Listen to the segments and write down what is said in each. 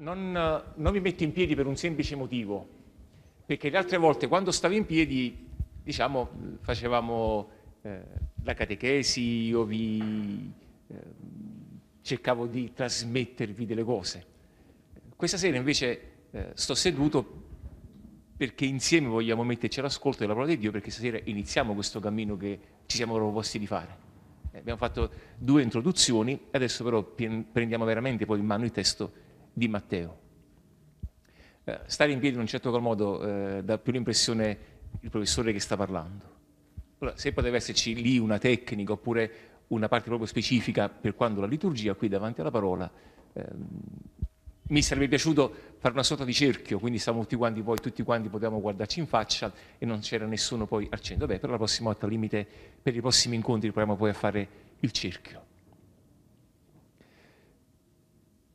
Non, eh, non, mi metto in piedi per un semplice motivo, perché le altre volte quando stavo in piedi, diciamo, facevamo eh, la catechesi, io vi eh, cercavo di trasmettervi delle cose. Questa sera invece eh, sto seduto perché insieme vogliamo metterci all'ascolto della parola di Dio perché stasera iniziamo questo cammino che ci siamo proposti di fare. Eh, abbiamo fatto due introduzioni, adesso però prendiamo veramente poi in mano il testo di Matteo. Eh, stare in piedi in un certo qual modo eh, dà più l'impressione il professore che sta parlando. Allora, se poteva esserci lì una tecnica oppure una parte proprio specifica per quando la liturgia qui davanti alla parola ehm, mi sarebbe piaciuto fare una sorta di cerchio, quindi stavamo tutti quanti poi, tutti quanti potevamo guardarci in faccia e non c'era nessuno poi al centro. Beh, per la prossima volta, al limite, per i prossimi incontri proviamo poi a fare il cerchio.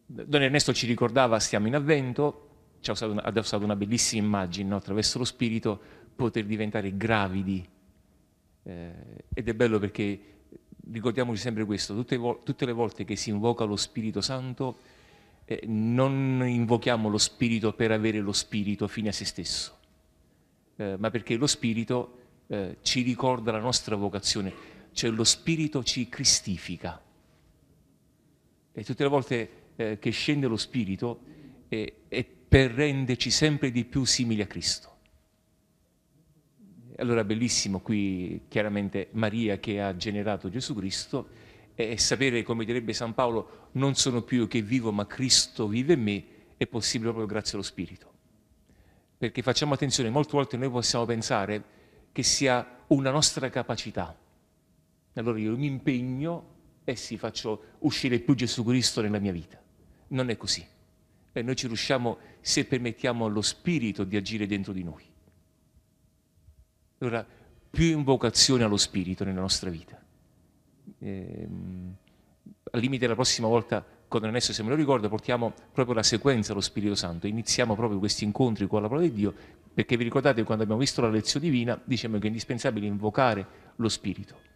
Don Ernesto ci ricordava, stiamo in avvento, ci ha usato una, ha usato una bellissima immagine, no? attraverso lo spirito poter diventare gravidi. Eh, ed è bello perché ricordiamoci sempre questo, tutte, tutte le volte che si invoca lo Spirito Santo, eh, non invochiamo lo spirito per avere lo spirito fine a se stesso, eh, ma perché lo spirito eh, ci ricorda la nostra vocazione, cioè lo spirito ci cristifica. E tutte le volte eh, che scende lo spirito eh, è per renderci sempre di più simili a Cristo. Allora bellissimo qui chiaramente Maria che ha generato Gesù Cristo e sapere, come direbbe San Paolo, non sono più io che vivo, ma Cristo vive in me, è possibile proprio grazie allo Spirito. Perché facciamo attenzione, molte volte noi possiamo pensare che sia una nostra capacità. Allora io mi impegno e sì, faccio uscire più Gesù Cristo nella mia vita. Non è così. E noi ci riusciamo se permettiamo allo Spirito di agire dentro di noi. Allora, più invocazione allo Spirito nella nostra vita ehm, al limite la prossima volta con Ernesto se me lo ricordo portiamo proprio la sequenza allo Spirito Santo, iniziamo proprio questi incontri con la parola di Dio perché vi ricordate quando abbiamo visto la lezione divina diciamo che è indispensabile invocare lo Spirito.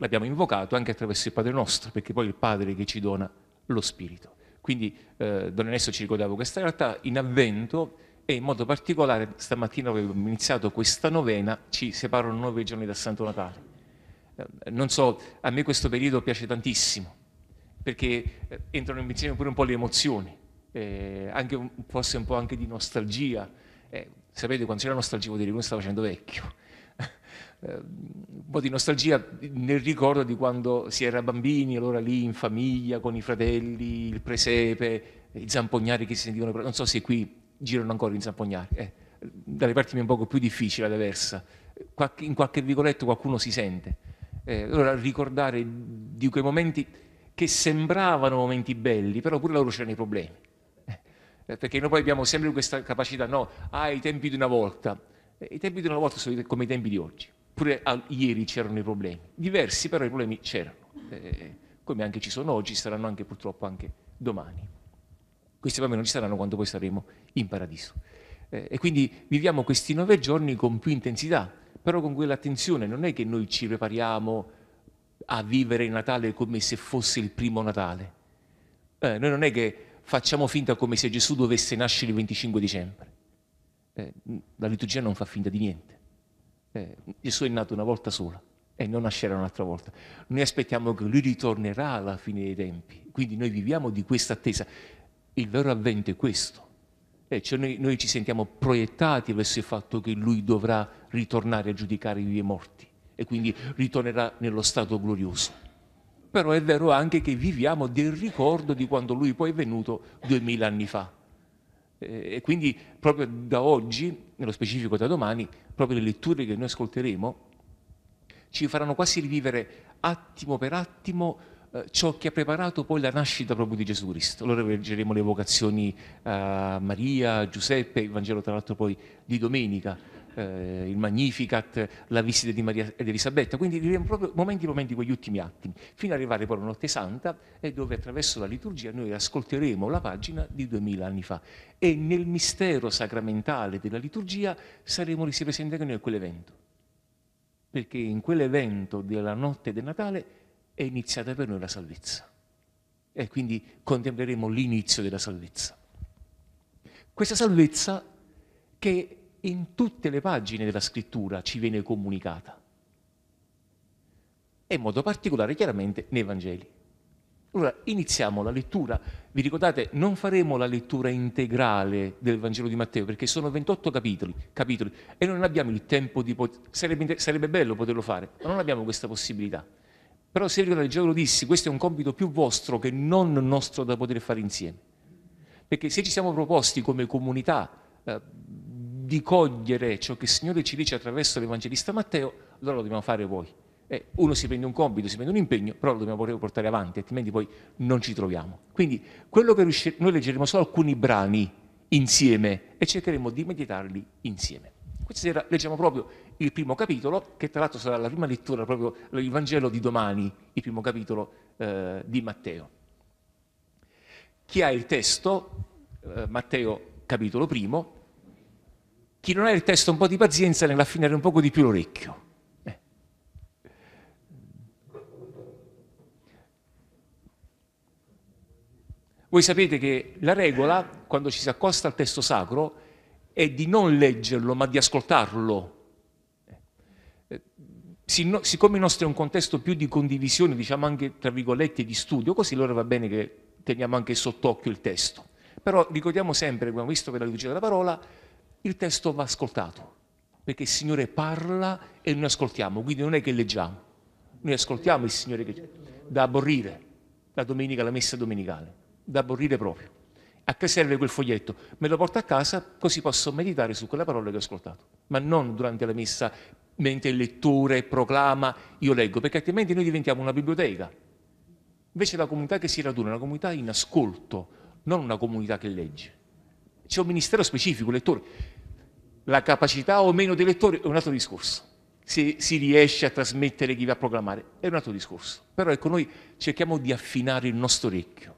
L'abbiamo invocato anche attraverso il Padre nostro perché poi è il Padre che ci dona lo Spirito. Quindi eh, Don Ernesto ci ricordava questa realtà in avvento e in modo particolare stamattina abbiamo iniziato questa novena, ci separano nove giorni da Santo Natale eh, non so, a me questo periodo piace tantissimo, perché eh, entrano insieme pure un po' le emozioni, eh, anche un, forse un po' anche di nostalgia. Eh, sapete, quando c'era nostalgia vuol dire che uno sta facendo vecchio. Eh, un po' di nostalgia nel ricordo di quando si era bambini, allora lì in famiglia, con i fratelli, il presepe, i zampognari che si sentivano... Non so se qui girano ancora i zampognari, dalle parti un po' più difficile ad versa. In qualche vicoletto qualcuno si sente. Eh, allora ricordare di quei momenti che sembravano momenti belli, però pure loro c'erano i problemi. Eh, perché noi poi abbiamo sempre questa capacità, no, ah, i tempi di una volta. Eh, I tempi di una volta sono come i tempi di oggi. Pure a, ieri c'erano i problemi. Diversi, però i problemi c'erano. Eh, come anche ci sono oggi, saranno anche purtroppo anche domani. Questi problemi non ci saranno quando poi saremo in paradiso. Eh, e quindi viviamo questi nove giorni con più intensità, però con quell'attenzione non è che noi ci prepariamo a vivere Natale come se fosse il primo Natale. Eh, noi non è che facciamo finta come se Gesù dovesse nascere il 25 dicembre. Eh, la liturgia non fa finta di niente. Eh, Gesù è nato una volta sola e non nascerà un'altra volta. Noi aspettiamo che lui ritornerà alla fine dei tempi, quindi noi viviamo di questa attesa. Il vero avvento è questo. Eh, cioè noi, noi, ci sentiamo proiettati verso il fatto che lui dovrà ritornare a giudicare i vivi e i morti e quindi ritornerà nello stato glorioso. Però è vero anche che viviamo del ricordo di quando lui poi è venuto duemila anni fa. Eh, e quindi proprio da oggi, nello specifico da domani, proprio le letture che noi ascolteremo ci faranno quasi rivivere attimo per attimo eh, ciò che ha preparato poi la nascita proprio di Gesù Cristo. Allora leggeremo le vocazioni eh, a Maria, a Giuseppe, il Vangelo tra l'altro poi di domenica, eh, il Magnificat, la visita di Maria ed Elisabetta, quindi viviamo proprio momenti momenti quegli ultimi attimi, fino ad arrivare poi alla notte santa e eh, dove attraverso la liturgia noi ascolteremo la pagina di duemila anni fa e nel mistero sacramentale della liturgia saremo resi presenti anche noi a quell'evento, perché in quell'evento della notte del Natale è iniziata per noi la salvezza. E quindi contempleremo l'inizio della salvezza. Questa salvezza che in tutte le pagine della scrittura ci viene comunicata. E in modo particolare chiaramente nei Vangeli. Allora iniziamo la lettura. Vi ricordate, non faremo la lettura integrale del Vangelo di Matteo perché sono 28 capitoli, capitoli e non abbiamo il tempo di poter... Sarebbe, sarebbe bello poterlo fare, ma non abbiamo questa possibilità. Però se io del gioco dissi, questo è un compito più vostro che non nostro da poter fare insieme. Perché se ci siamo proposti come comunità eh, di cogliere ciò che il Signore ci dice attraverso l'Evangelista Matteo, allora lo dobbiamo fare voi. Eh, uno si prende un compito, si prende un impegno, però lo dobbiamo portare avanti, altrimenti poi non ci troviamo. Quindi quello che riuscire, noi leggeremo solo alcuni brani insieme e cercheremo di meditarli insieme. Questa sera leggiamo proprio il primo capitolo, che tra l'altro sarà la prima lettura, proprio il Vangelo di domani, il primo capitolo eh, di Matteo. Chi ha il testo, eh, Matteo capitolo primo, chi non ha il testo un po' di pazienza nell'affinare un poco di più l'orecchio. Eh. Voi sapete che la regola, quando ci si accosta al testo sacro, è di non leggerlo, ma di ascoltarlo eh, siccome il nostro è un contesto più di condivisione, diciamo anche tra virgolette di studio, così allora va bene che teniamo anche sott'occhio il testo. Però ricordiamo sempre, abbiamo visto per la liturgia della parola, il testo va ascoltato, perché il Signore parla e noi ascoltiamo, quindi non è che leggiamo, noi ascoltiamo il Signore che... da aborrire la domenica, la messa domenicale, da aborrire proprio. A che serve quel foglietto? Me lo porto a casa così posso meditare su quella parola che ho ascoltato, ma non durante la messa mentre il lettore proclama io leggo, perché altrimenti noi diventiamo una biblioteca. Invece la comunità che si raduna è una comunità in ascolto, non una comunità che legge. C'è un ministero specifico, lettore. La capacità o meno dei lettori è un altro discorso. Se si riesce a trasmettere chi va a proclamare è un altro discorso. Però ecco, noi cerchiamo di affinare il nostro orecchio.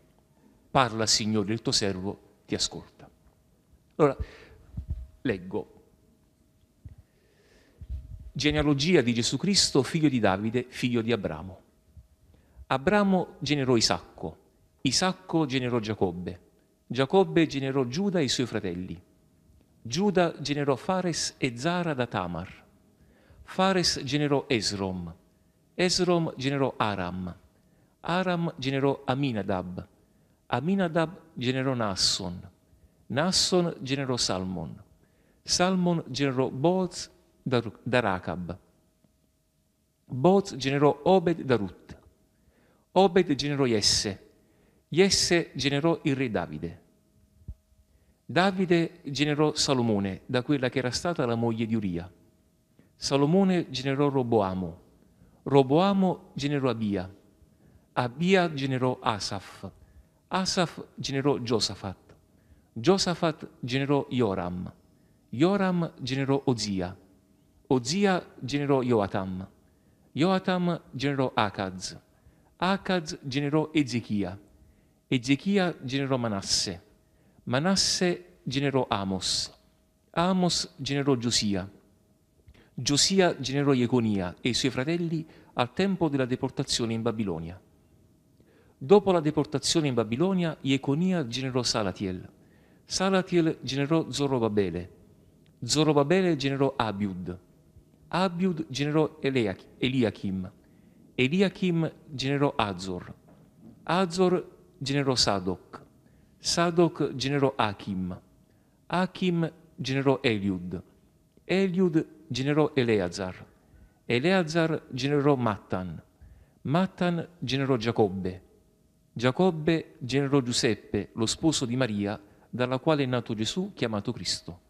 Parla, Signore, il tuo servo ti ascolta. Allora, leggo genealogia di Gesù Cristo, figlio di Davide, figlio di Abramo. Abramo generò Isacco, Isacco generò Giacobbe, Giacobbe generò Giuda e i suoi fratelli, Giuda generò Fares e Zara da Tamar, Fares generò Esrom, Esrom generò Aram, Aram generò Aminadab, Aminadab generò Nasson, Nasson generò Salmon, Salmon generò Boaz da Racab. Boz generò Obed da Rut. Obed generò Jesse. Jesse generò il re Davide. Davide generò Salomone da quella che era stata la moglie di Uria. Salomone generò Roboamo. Roboamo generò Abia. Abia generò Asaf. Asaf generò Giosafat. Giosafat generò Joram. Joram generò Ozia. Ozia generò Joatam, Joatam generò Acaz, Acaz generò Ezechia, Ezechia generò Manasse, Manasse generò Amos, Amos generò Giosia, Giosia generò Jeconia e i suoi fratelli al tempo della deportazione in Babilonia. Dopo la deportazione in Babilonia, Jeconia generò Salatiel, Salatiel generò Zorobabele, Zorobabele generò Abiud, Abiud generò Eliachim, Eliachim generò Azor, Azor generò Sadoc, Sadoc generò Achim, Achim generò Eliud, Eliud generò Eleazar, Eleazar generò Mattan, Mattan generò Giacobbe, Giacobbe generò Giuseppe, lo sposo di Maria, dalla quale è nato Gesù chiamato Cristo.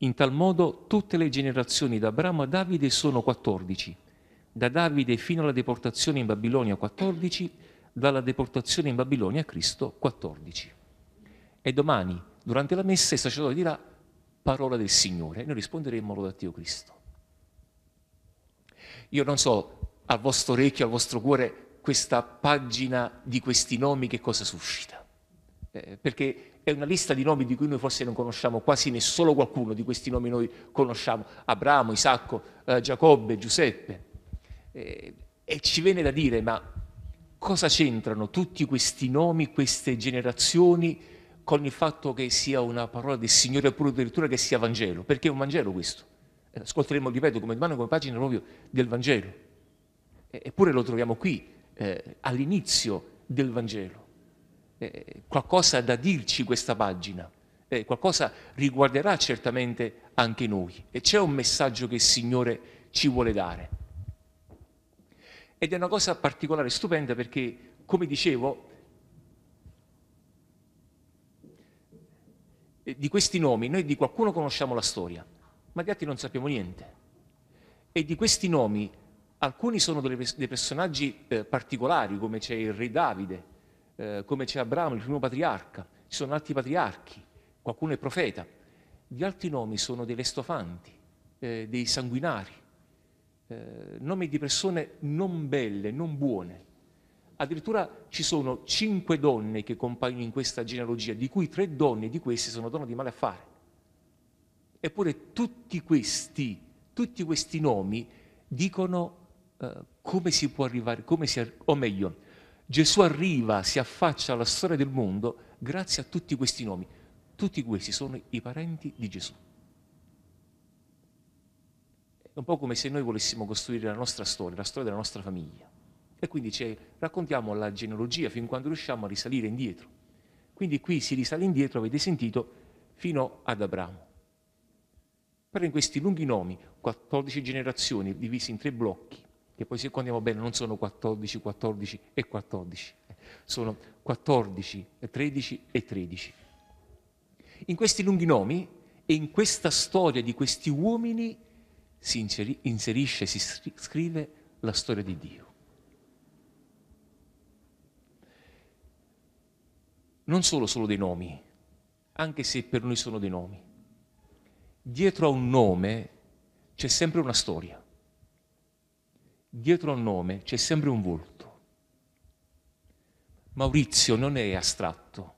In tal modo tutte le generazioni da Abramo a Davide sono 14, da Davide fino alla deportazione in Babilonia 14, dalla deportazione in Babilonia a Cristo 14. E domani, durante la messa, il sacerdote dirà parola del Signore e noi risponderemo Dio Cristo. Io non so al vostro orecchio, al vostro cuore, questa pagina di questi nomi che cosa suscita. Eh, perché è una lista di nomi di cui noi forse non conosciamo quasi nessuno, qualcuno di questi nomi noi conosciamo, Abramo, Isacco, eh, Giacobbe, Giuseppe. Eh, e ci viene da dire, ma cosa c'entrano tutti questi nomi, queste generazioni, con il fatto che sia una parola del Signore, oppure addirittura che sia Vangelo? Perché è un Vangelo questo? Eh, ascolteremo, ripeto, come domanda, come pagina proprio del Vangelo. Eppure lo troviamo qui, eh, all'inizio del Vangelo eh, qualcosa da dirci questa pagina, eh, qualcosa riguarderà certamente anche noi e c'è un messaggio che il Signore ci vuole dare. Ed è una cosa particolare, stupenda perché, come dicevo, eh, di questi nomi noi di qualcuno conosciamo la storia, ma di altri non sappiamo niente. E di questi nomi alcuni sono dei personaggi eh, particolari, come c'è il re Davide, eh, come c'è Abramo, il primo patriarca, ci sono altri patriarchi, qualcuno è profeta. Gli altri nomi sono dei lestofanti, eh, dei sanguinari, eh, nomi di persone non belle, non buone. Addirittura ci sono cinque donne che compaiono in questa genealogia, di cui tre donne di queste sono donne di male affare. Eppure tutti questi, tutti questi nomi dicono eh, come si può arrivare, si, o meglio, Gesù arriva, si affaccia alla storia del mondo grazie a tutti questi nomi. Tutti questi sono i parenti di Gesù. È un po' come se noi volessimo costruire la nostra storia, la storia della nostra famiglia. E quindi raccontiamo la genealogia fin quando riusciamo a risalire indietro. Quindi qui si risale indietro, avete sentito, fino ad Abramo. Però in questi lunghi nomi, 14 generazioni divise in tre blocchi, che poi se contiamo bene non sono 14, 14 e 14, eh, sono 14, 13 e 13. In questi lunghi nomi e in questa storia di questi uomini si inserisce, si scrive la storia di Dio. Non solo solo dei nomi, anche se per noi sono dei nomi. Dietro a un nome c'è sempre una storia dietro al nome c'è sempre un volto. Maurizio non è astratto,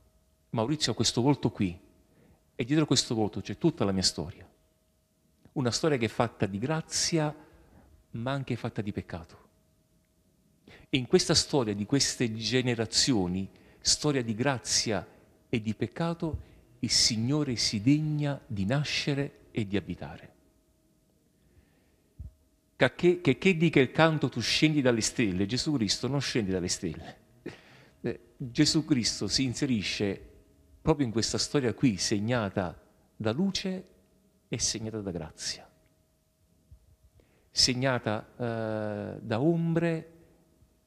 Maurizio ha questo volto qui e dietro questo volto c'è tutta la mia storia. Una storia che è fatta di grazia ma anche fatta di peccato. E in questa storia di queste generazioni, storia di grazia e di peccato, il Signore si degna di nascere e di abitare che, che, che dica il canto tu scendi dalle stelle, Gesù Cristo non scende dalle stelle. Eh, Gesù Cristo si inserisce proprio in questa storia qui segnata da luce e segnata da grazia, segnata eh, da ombre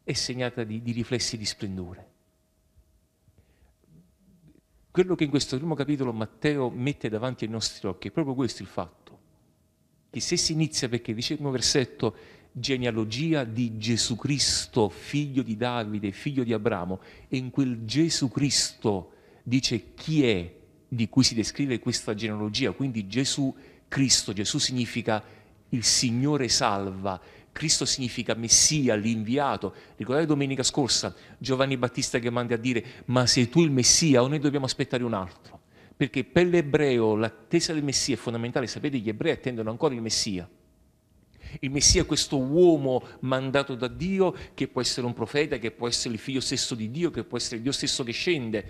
e segnata di, di riflessi di splendore quello che in questo primo capitolo Matteo mette davanti ai nostri occhi è proprio questo il fatto che se si inizia perché dice dicevamo versetto genealogia di Gesù Cristo, figlio di Davide, figlio di Abramo, e in quel Gesù Cristo dice chi è di cui si descrive questa genealogia, quindi Gesù Cristo, Gesù significa il Signore salva, Cristo significa Messia, l'inviato. Ricordate domenica scorsa Giovanni Battista che manda a dire ma sei tu il Messia o noi dobbiamo aspettare un altro? perché per l'ebreo l'attesa del Messia è fondamentale, sapete gli ebrei attendono ancora il Messia. Il Messia è questo uomo mandato da Dio che può essere un profeta, che può essere il figlio stesso di Dio, che può essere Dio stesso che scende.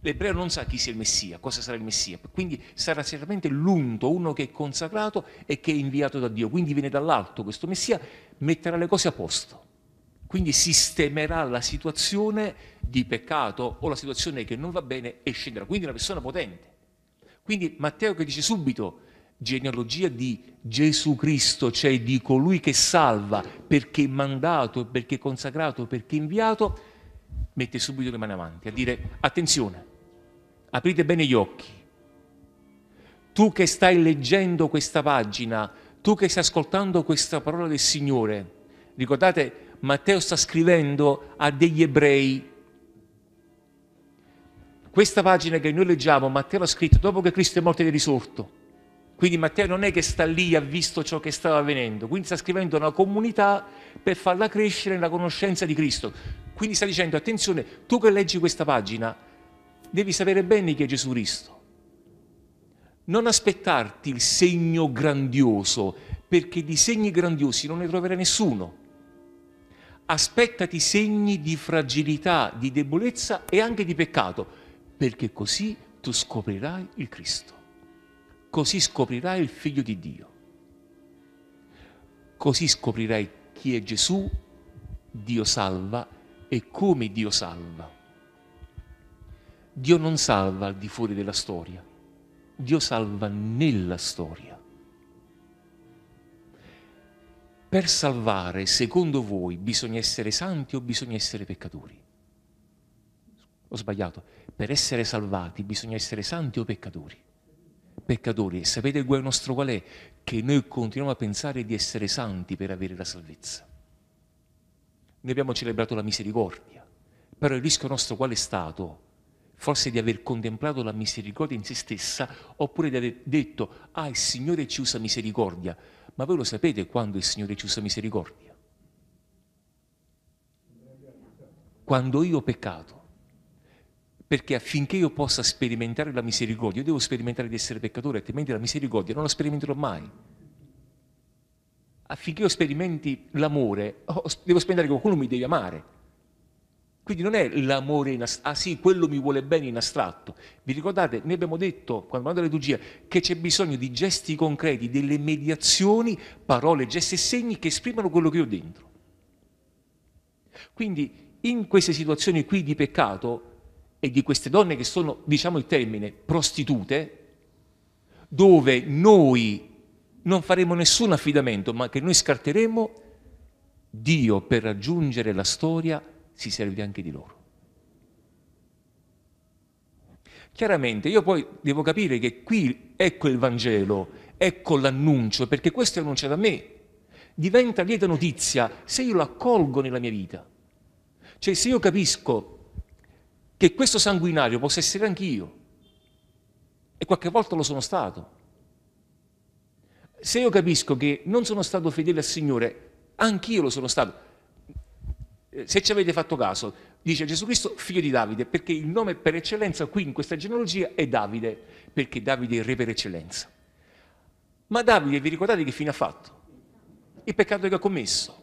L'ebreo non sa chi sia il Messia, cosa sarà il Messia, quindi sarà certamente l'unto, uno che è consacrato e che è inviato da Dio, quindi viene dall'alto questo Messia, metterà le cose a posto quindi sistemerà la situazione di peccato o la situazione che non va bene e scenderà. Quindi una persona potente. Quindi Matteo che dice subito genealogia di Gesù Cristo, cioè di colui che salva perché mandato, perché consacrato, perché inviato, mette subito le mani avanti a dire attenzione, aprite bene gli occhi. Tu che stai leggendo questa pagina, tu che stai ascoltando questa parola del Signore, ricordate Matteo sta scrivendo a degli ebrei. Questa pagina che noi leggiamo, Matteo l'ha scritto dopo che Cristo è morto ed è risorto. Quindi Matteo non è che sta lì e ha visto ciò che stava avvenendo, quindi sta scrivendo a una comunità per farla crescere nella conoscenza di Cristo. Quindi sta dicendo, attenzione, tu che leggi questa pagina, devi sapere bene chi è Gesù Cristo. Non aspettarti il segno grandioso, perché di segni grandiosi non ne troverà nessuno aspettati segni di fragilità, di debolezza e anche di peccato, perché così tu scoprirai il Cristo, così scoprirai il Figlio di Dio, così scoprirai chi è Gesù, Dio salva e come Dio salva. Dio non salva al di fuori della storia, Dio salva nella storia. per salvare, secondo voi, bisogna essere santi o bisogna essere peccatori? Ho sbagliato. Per essere salvati bisogna essere santi o peccatori? Peccatori. E sapete il guai nostro qual è? Che noi continuiamo a pensare di essere santi per avere la salvezza. Noi abbiamo celebrato la misericordia, però il rischio nostro qual è stato? Forse di aver contemplato la misericordia in se stessa, oppure di aver detto, ah il Signore ci usa misericordia, ma voi lo sapete quando il Signore ci usa misericordia? Quando io ho peccato. Perché affinché io possa sperimentare la misericordia, io devo sperimentare di essere peccatore, altrimenti la misericordia non la sperimenterò mai. Affinché io sperimenti l'amore, oh, devo sperimentare che qualcuno mi deve amare. Quindi non è l'amore in astratto, ah sì, quello mi vuole bene in astratto. Vi ricordate, noi abbiamo detto, quando parlando della liturgia, che c'è bisogno di gesti concreti, delle mediazioni, parole, gesti e segni che esprimano quello che ho dentro. Quindi in queste situazioni qui di peccato e di queste donne che sono, diciamo il termine, prostitute, dove noi non faremo nessun affidamento, ma che noi scarteremo, Dio per raggiungere la storia si serve anche di loro. Chiaramente io poi devo capire che qui ecco il Vangelo, ecco l'annuncio, perché questo è annunciato a me. Diventa lieta notizia se io lo accolgo nella mia vita. Cioè se io capisco che questo sanguinario possa essere anch'io, e qualche volta lo sono stato, se io capisco che non sono stato fedele al Signore, anch'io lo sono stato, eh, se ci avete fatto caso, dice Gesù Cristo figlio di Davide, perché il nome per eccellenza qui in questa genealogia è Davide, perché Davide è il re per eccellenza. Ma Davide, vi ricordate che fine ha fatto? Il peccato che ha commesso.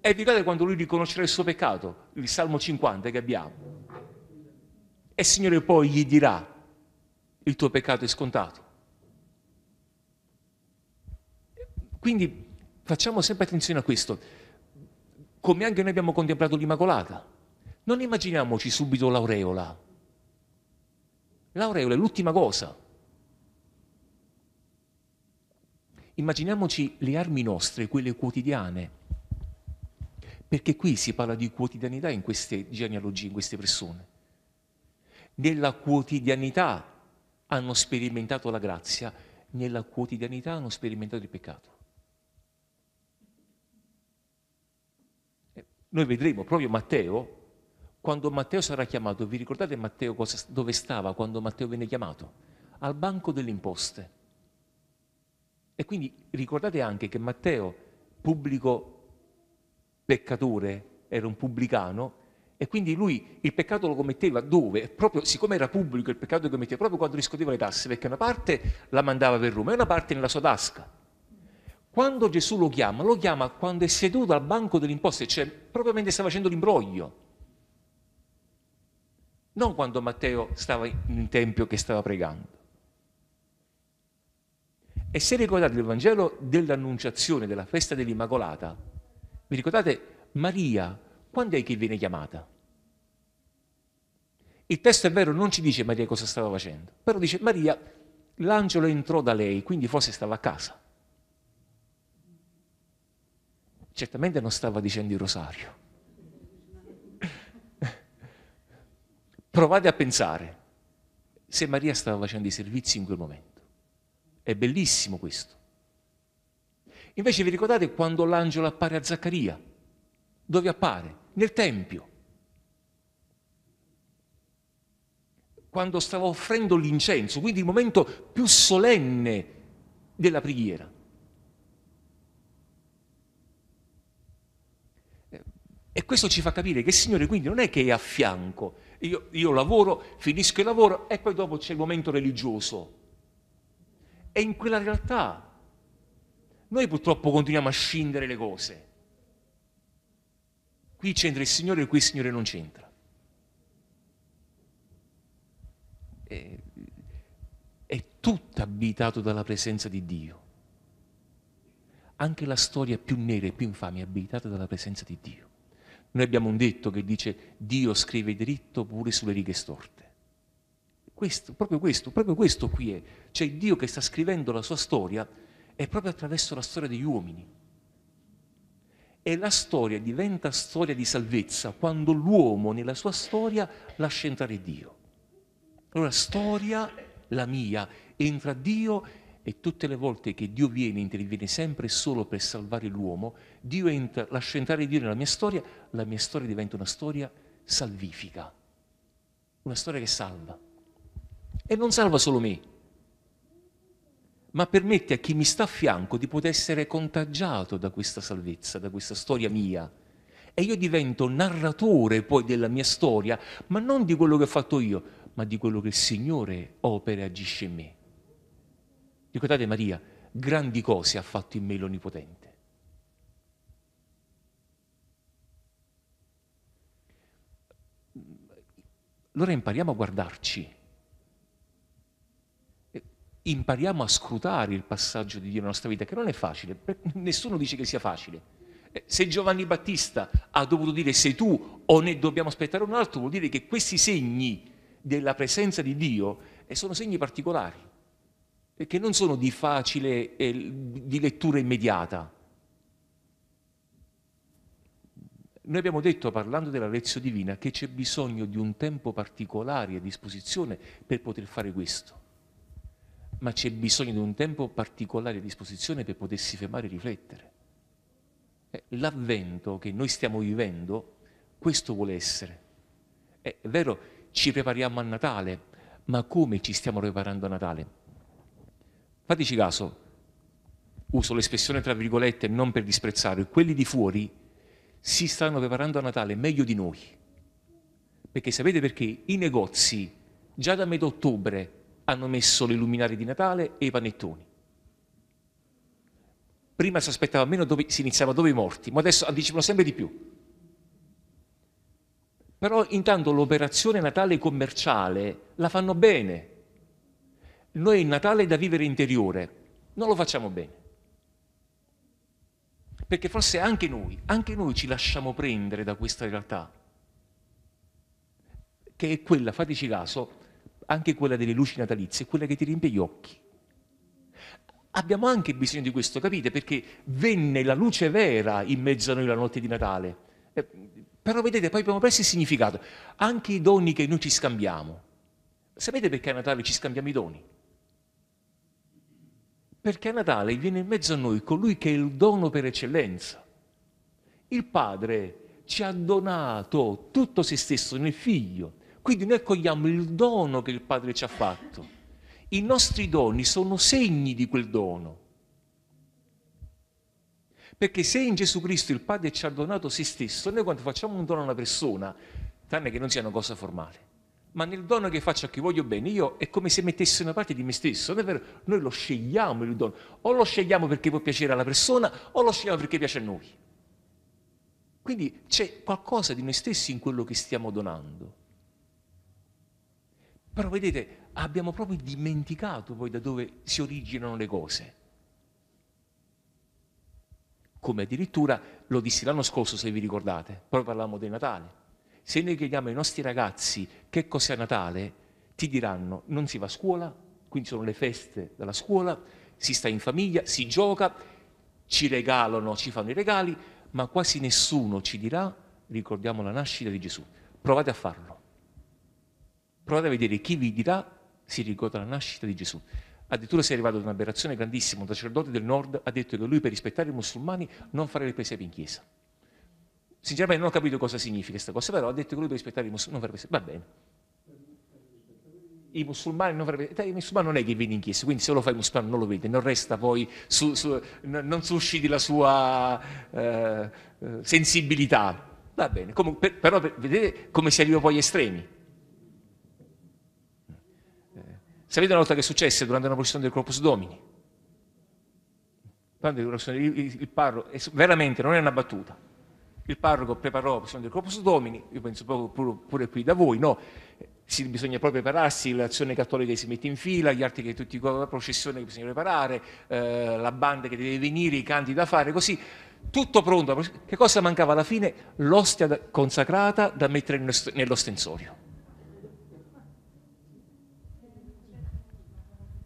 E vi ricordate quando lui riconoscerà il suo peccato, il Salmo 50 che abbiamo. E il Signore poi gli dirà, il tuo peccato è scontato. Quindi facciamo sempre attenzione a questo come anche noi abbiamo contemplato l'Immacolata. Non immaginiamoci subito l'aureola. L'aureola è l'ultima cosa. Immaginiamoci le armi nostre, quelle quotidiane, perché qui si parla di quotidianità in queste genealogie, in queste persone. Nella quotidianità hanno sperimentato la grazia, nella quotidianità hanno sperimentato il peccato. Noi vedremo proprio Matteo, quando Matteo sarà chiamato, vi ricordate Matteo cosa, dove stava quando Matteo venne chiamato? Al banco delle imposte. E quindi ricordate anche che Matteo, pubblico peccatore, era un pubblicano, e quindi lui il peccato lo commetteva dove? Proprio, siccome era pubblico il peccato lo commetteva, proprio quando riscuoteva le tasse, perché una parte la mandava per Roma e una parte nella sua tasca. Quando Gesù lo chiama, lo chiama quando è seduto al banco dell'imposta, cioè proprio mentre sta facendo l'imbroglio. Non quando Matteo stava in tempio che stava pregando. E se ricordate il Vangelo dell'Annunciazione, della festa dell'Immacolata, vi ricordate Maria, quando è che viene chiamata? Il testo è vero, non ci dice Maria cosa stava facendo, però dice Maria, l'angelo entrò da lei, quindi forse stava a casa. certamente non stava dicendo il rosario. Provate a pensare se Maria stava facendo i servizi in quel momento. È bellissimo questo. Invece vi ricordate quando l'angelo appare a Zaccaria? Dove appare? Nel Tempio. Quando stava offrendo l'incenso, quindi il momento più solenne della preghiera. E questo ci fa capire che il Signore quindi non è che è a fianco, io, io lavoro, finisco il lavoro e poi dopo c'è il momento religioso. È in quella realtà. Noi purtroppo continuiamo a scindere le cose. Qui c'entra il Signore e qui il Signore non c'entra. È, è tutto abitato dalla presenza di Dio. Anche la storia più nera e più infame è abitata dalla presenza di Dio. Noi abbiamo un detto che dice Dio scrive diritto pure sulle righe storte. Questo, proprio questo, proprio questo qui è. Cioè Dio che sta scrivendo la sua storia è proprio attraverso la storia degli uomini. E la storia diventa storia di salvezza quando l'uomo nella sua storia lascia entrare Dio. Allora storia, la mia, entra Dio e tutte le volte che Dio viene, interviene sempre solo per salvare l'uomo, Dio entra, lascia entrare Dio nella mia storia, la mia storia diventa una storia salvifica, una storia che salva. E non salva solo me, ma permette a chi mi sta a fianco di poter essere contagiato da questa salvezza, da questa storia mia. E io divento narratore poi della mia storia, ma non di quello che ho fatto io, ma di quello che il Signore opera e agisce in me. Ricordate Maria, grandi cose ha fatto in me l'Onipotente. Allora impariamo a guardarci, impariamo a scrutare il passaggio di Dio nella nostra vita, che non è facile, nessuno dice che sia facile. Eh, se Giovanni Battista ha dovuto dire sei tu o ne dobbiamo aspettare un altro, vuol dire che questi segni della presenza di Dio eh, sono segni particolari che non sono di facile eh, di lettura immediata. Noi abbiamo detto, parlando della lezione divina, che c'è bisogno di un tempo particolare a disposizione per poter fare questo, ma c'è bisogno di un tempo particolare a disposizione per potersi fermare e riflettere. Eh, l'avvento che noi stiamo vivendo, questo vuole essere. Eh, è vero, ci prepariamo a Natale, ma come ci stiamo preparando a Natale? Fateci caso, uso l'espressione tra virgolette non per disprezzare, quelli di fuori si stanno preparando a Natale meglio di noi. Perché sapete perché? I negozi già da metà ottobre hanno messo le luminari di Natale e i panettoni. Prima si aspettava meno dove si iniziava dove i morti, ma adesso anticipano sempre di più. Però intanto l'operazione Natale commerciale la fanno bene noi il Natale è da vivere interiore, non lo facciamo bene. Perché forse anche noi, anche noi ci lasciamo prendere da questa realtà, che è quella, fateci caso, anche quella delle luci natalizie, quella che ti riempie gli occhi. Abbiamo anche bisogno di questo, capite? Perché venne la luce vera in mezzo a noi la notte di Natale. Eh, però vedete, poi abbiamo perso il significato. Anche i doni che noi ci scambiamo. Sapete perché a Natale ci scambiamo i doni? Perché a Natale viene in mezzo a noi colui che è il dono per eccellenza. Il Padre ci ha donato tutto se stesso nel Figlio. Quindi noi accogliamo il dono che il Padre ci ha fatto. I nostri doni sono segni di quel dono. Perché se in Gesù Cristo il Padre ci ha donato se stesso, noi quando facciamo un dono a una persona, tranne che non sia una cosa formale, ma nel dono che faccio a chi voglio bene io è come se mettessi una parte di me stesso, non è vero? Noi lo scegliamo il dono, o lo scegliamo perché può piacere alla persona o lo scegliamo perché piace a noi. Quindi c'è qualcosa di noi stessi in quello che stiamo donando. Però vedete, abbiamo proprio dimenticato poi da dove si originano le cose. Come addirittura lo dissi l'anno scorso, se vi ricordate, poi parlavamo del Natale, se noi chiediamo ai nostri ragazzi che cos'è Natale, ti diranno non si va a scuola, quindi sono le feste della scuola, si sta in famiglia, si gioca, ci regalano, ci fanno i regali, ma quasi nessuno ci dirà ricordiamo la nascita di Gesù. Provate a farlo. Provate a vedere chi vi dirà si ricorda la nascita di Gesù. Addirittura si è arrivato ad un'aberrazione grandissima, un sacerdote del nord ha detto che lui per rispettare i musulmani non fare le prese in chiesa sinceramente non ho capito cosa significa questa cosa, però ha detto che lui deve rispettare i musulmani, non per va bene. I musulmani, non, per... il musulmano non è che viene in chiesa, quindi se lo fai il musulmano non lo vede, non resta poi, su, su, non susciti la sua eh, eh sensibilità. Va bene, Comun- per, però per, vedete come si arriva poi agli estremi. Eh, sapete una volta che successe durante una processione del Corpus Domini? Durante la processione, il, il parro, veramente non è una battuta, il parroco preparò, possiamo dire, Corpus Domini, io penso proprio pure, pure qui da voi, no? Si, bisogna proprio prepararsi, l'azione cattolica si mette in fila, gli arti che tutti, la processione che bisogna preparare, eh, la banda che deve venire, i canti da fare, così tutto pronto. Che cosa mancava alla fine? L'ostia consacrata da mettere nell'ostensorio.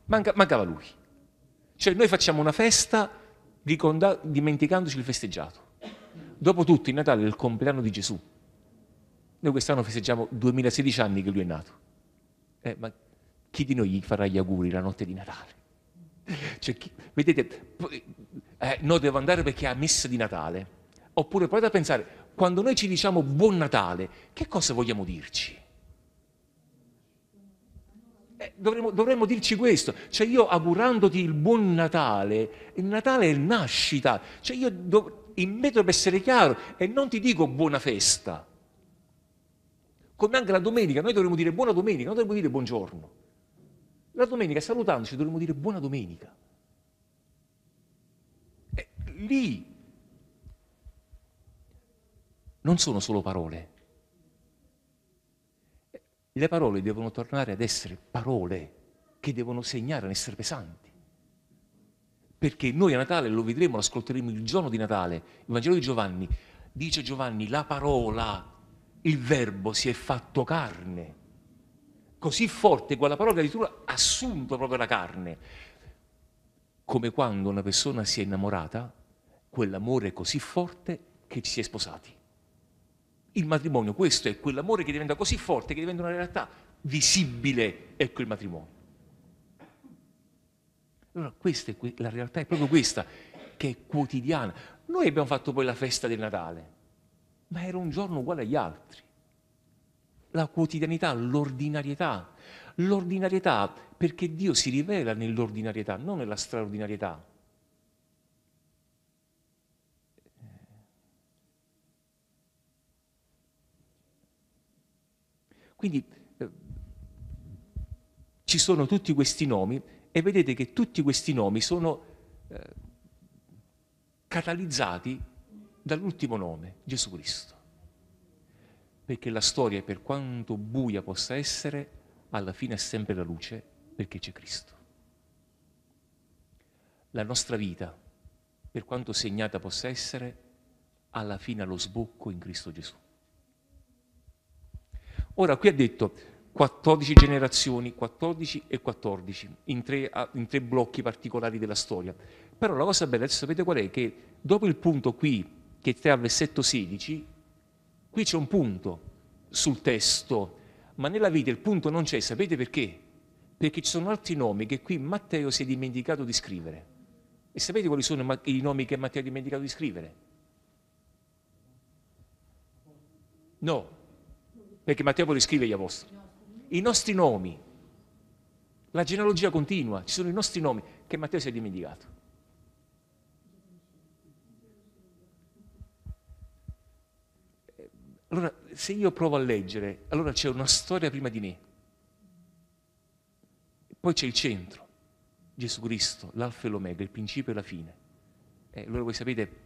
Manca, mancava lui. Cioè noi facciamo una festa dimenticandoci il festeggiato. Dopotutto il Natale è il compleanno di Gesù. Noi quest'anno festeggiamo 2016 anni che lui è nato. Eh, ma chi di noi gli farà gli auguri la notte di Natale? Cioè, chi, vedete, eh, no, devo andare perché è a messa di Natale. Oppure provate a pensare, quando noi ci diciamo buon Natale, che cosa vogliamo dirci? Eh, dovremmo, dovremmo, dirci questo, cioè io augurandoti il buon Natale, il Natale è nascita, cioè io dov- in metodo per essere chiaro e non ti dico buona festa. Come anche la domenica, noi dovremmo dire buona domenica, non dovremmo dire buongiorno. La domenica salutandoci dovremmo dire buona domenica. E lì non sono solo parole. Le parole devono tornare ad essere parole che devono segnare, ad essere pesanti perché noi a Natale lo vedremo, lo ascolteremo il giorno di Natale. Il Vangelo di Giovanni dice Giovanni, la parola, il verbo si è fatto carne. Così forte quella parola che addirittura ha assunto proprio la carne. Come quando una persona si è innamorata, quell'amore è così forte che ci si è sposati. Il matrimonio, questo è quell'amore che diventa così forte, che diventa una realtà visibile, ecco il matrimonio. Allora questa è la realtà, è proprio questa, che è quotidiana. Noi abbiamo fatto poi la festa del Natale, ma era un giorno uguale agli altri. La quotidianità, l'ordinarietà. L'ordinarietà perché Dio si rivela nell'ordinarietà, non nella straordinarietà. Quindi eh, ci sono tutti questi nomi e vedete che tutti questi nomi sono eh, catalizzati dall'ultimo nome, Gesù Cristo. Perché la storia, per quanto buia possa essere, alla fine è sempre la luce perché c'è Cristo. La nostra vita, per quanto segnata possa essere, alla fine ha lo sbocco in Cristo Gesù. Ora qui ha detto, 14 generazioni, 14 e 14, in tre, in tre, blocchi particolari della storia. Però la cosa bella, sapete qual è? Che dopo il punto qui, che è al versetto 16, qui c'è un punto sul testo, ma nella vita il punto non c'è, sapete perché? Perché ci sono altri nomi che qui Matteo si è dimenticato di scrivere. E sapete quali sono i nomi che Matteo ha dimenticato di scrivere? No, perché Matteo vuole scrivere gli apostoli i nostri nomi. La genealogia continua, ci sono i nostri nomi che Matteo si è dimenticato. Allora, se io provo a leggere, allora c'è una storia prima di me. Poi c'è il centro, Gesù Cristo, l'alfa e l'omega, il principio e la fine. E eh, allora voi sapete,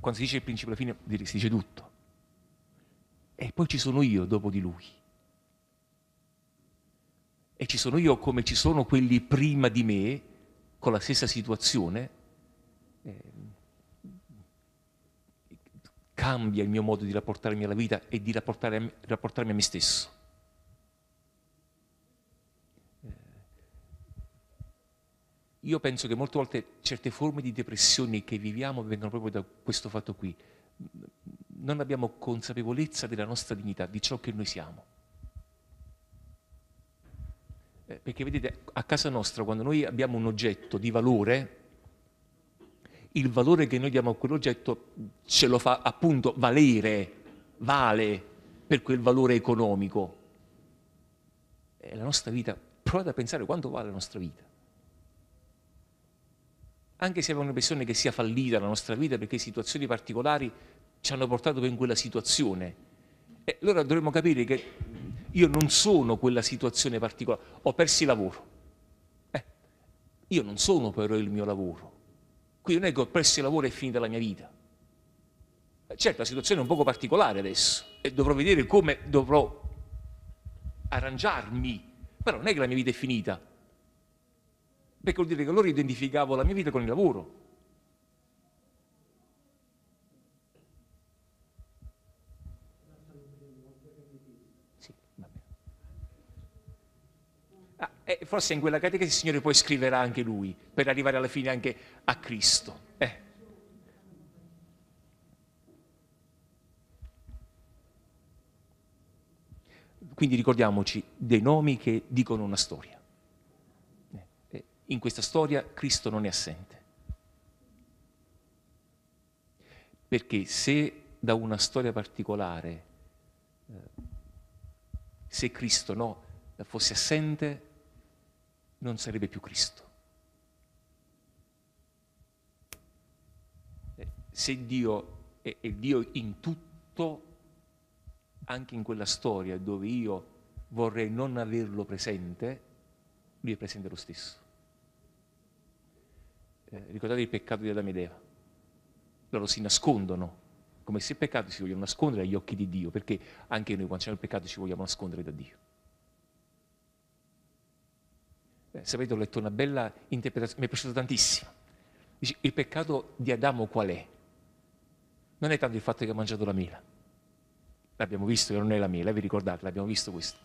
quando si dice il principio e la fine, si dice tutto. E poi ci sono io dopo di lui e ci sono io come ci sono quelli prima di me con la stessa situazione, eh, cambia il mio modo di rapportarmi alla vita e di rapportarmi, rapportarmi a me stesso. Eh, io penso che molte volte certe forme di depressione che viviamo vengono proprio da questo fatto qui. Non abbiamo consapevolezza della nostra dignità, di ciò che noi siamo. Eh, perché vedete, a casa nostra, quando noi abbiamo un oggetto di valore, il valore che noi diamo a quell'oggetto ce lo fa appunto valere, vale per quel valore economico. E eh, la nostra vita, provate a pensare quanto vale la nostra vita. Anche se abbiamo l'impressione che sia fallita la nostra vita perché situazioni particolari ci hanno portato in quella situazione. E allora dovremmo capire che io non sono quella situazione particolare, ho perso il lavoro. Eh, io non sono però il mio lavoro. Qui non è che ho perso il lavoro e è finita la mia vita. Eh, certo, la situazione è un poco particolare adesso e dovrò vedere come dovrò arrangiarmi, però non è che la mia vita è finita, perché vuol dire che allora identificavo la mia vita con il lavoro E forse in quella catechesi il Signore poi scriverà anche lui, per arrivare alla fine anche a Cristo. Eh. Quindi ricordiamoci dei nomi che dicono una storia. Eh. eh in questa storia Cristo non è assente. Perché se da una storia particolare, eh, se Cristo no, fosse assente, non sarebbe più Cristo. Eh, se Dio è, è Dio in tutto, anche in quella storia dove io vorrei non averlo presente, lui è presente lo stesso. Eh, ricordate il peccato di Adamo ed Eva. Loro si nascondono, come se il peccato si vogliono nascondere agli occhi di Dio, perché anche noi quando c'è il peccato ci vogliamo nascondere da Dio. Eh, sapete, ho letto una bella interpretazione, mi è piaciuta tantissimo. Dice, il peccato di Adamo qual è? Non è tanto il fatto che ha mangiato la mela. L'abbiamo visto che non è la mela, eh, vi ricordate, l'abbiamo visto questo.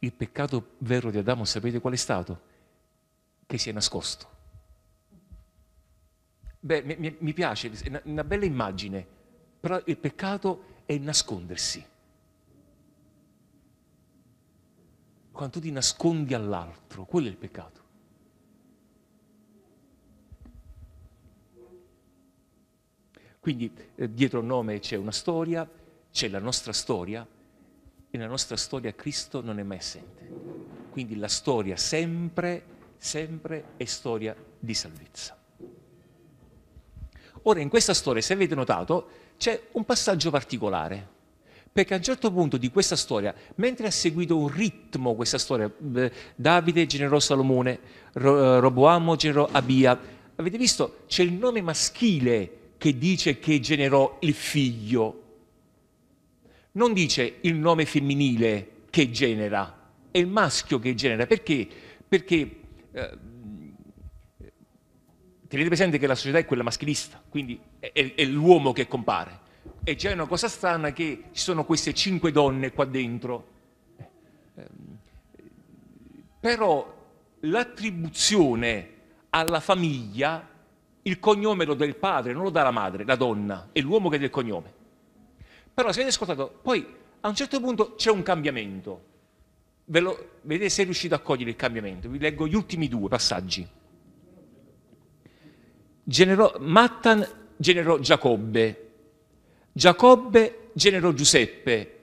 Il peccato vero di Adamo, sapete qual è stato? Che si è nascosto. Beh, mi, mi piace, è una, una bella immagine, però il peccato è nascondersi. quando ti nascondi all'altro, quello è il peccato. Quindi eh, dietro il nome c'è una storia, c'è la nostra storia e la nostra storia Cristo non è mai assente. Quindi la storia sempre, sempre è storia di salvezza. Ora in questa storia, se avete notato, c'è un passaggio particolare perché a un certo punto di questa storia, mentre ha seguito un ritmo questa storia, Davide generò Salomone, eh, Roboamo generò Abia, avete visto? C'è il nome maschile che dice che generò il figlio. Non dice il nome femminile che genera, è il maschio che genera. Perché? Perché eh, tenete presente che la società è quella maschilista, quindi è, è, è l'uomo che compare e c'è una cosa strana che ci sono queste cinque donne qua dentro. Però l'attribuzione alla famiglia, il cognome lo dà il padre, non lo dà la madre, la donna, è l'uomo che dà il cognome. Però se avete ascoltato, poi a un certo punto c'è un cambiamento. Ve lo, vedete se riuscite a cogliere il cambiamento. Vi leggo gli ultimi due passaggi. Generò, Mattan generò Giacobbe, Giacobbe generò Giuseppe,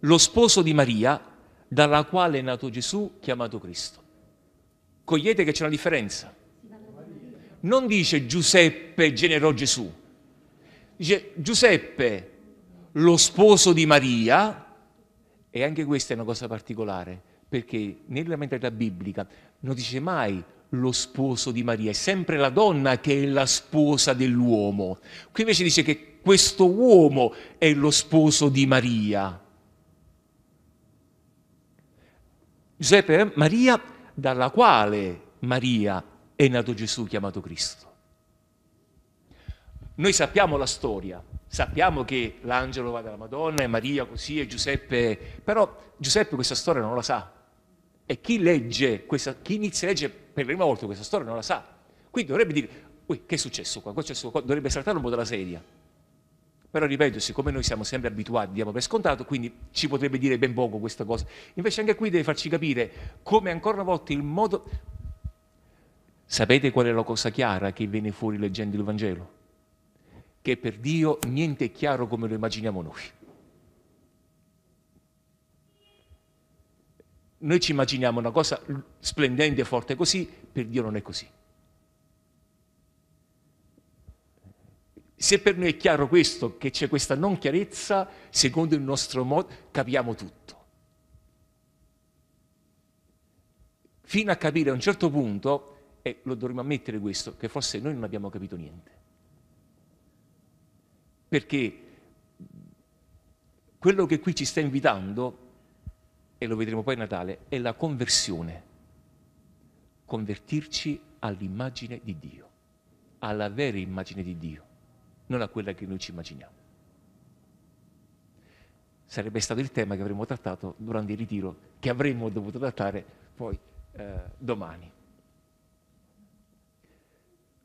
lo sposo di Maria, dalla quale è nato Gesù chiamato Cristo. Cogliete che c'è una differenza. Non dice Giuseppe generò Gesù, dice Giuseppe, lo sposo di Maria, e anche questa è una cosa particolare, perché nella mentalità biblica non dice mai lo sposo di Maria, è sempre la donna che è la sposa dell'uomo. Qui invece dice che questo uomo è lo sposo di Maria. Giuseppe è eh? Maria dalla quale Maria è nato Gesù chiamato Cristo. Noi sappiamo la storia, sappiamo che l'angelo va dalla Madonna e Maria così e Giuseppe, però Giuseppe questa storia non la sa, e chi legge, questa, chi inizia a leggere per la prima volta questa storia non la sa. Quindi dovrebbe dire, ui, che è successo qua? È successo qua? Dovrebbe saltare un po' dalla sedia. Però ripeto, siccome noi siamo sempre abituati, diamo per scontato, quindi ci potrebbe dire ben poco questa cosa. Invece anche qui deve farci capire come ancora una volta il modo... Sapete qual è la cosa chiara che viene fuori leggendo il Vangelo? Che per Dio niente è chiaro come lo immaginiamo noi. noi ci immaginiamo una cosa splendente e forte così, per Dio non è così. Se per noi è chiaro questo, che c'è questa non chiarezza, secondo il nostro modo capiamo tutto. Fino a capire a un certo punto, e lo dovremmo ammettere questo, che forse noi non abbiamo capito niente. Perché quello che qui ci sta invitando e lo vedremo poi a Natale, è la conversione. Convertirci all'immagine di Dio, alla vera immagine di Dio, non a quella che noi ci immaginiamo. Sarebbe stato il tema che avremmo trattato durante il ritiro, che avremmo dovuto trattare poi eh, domani.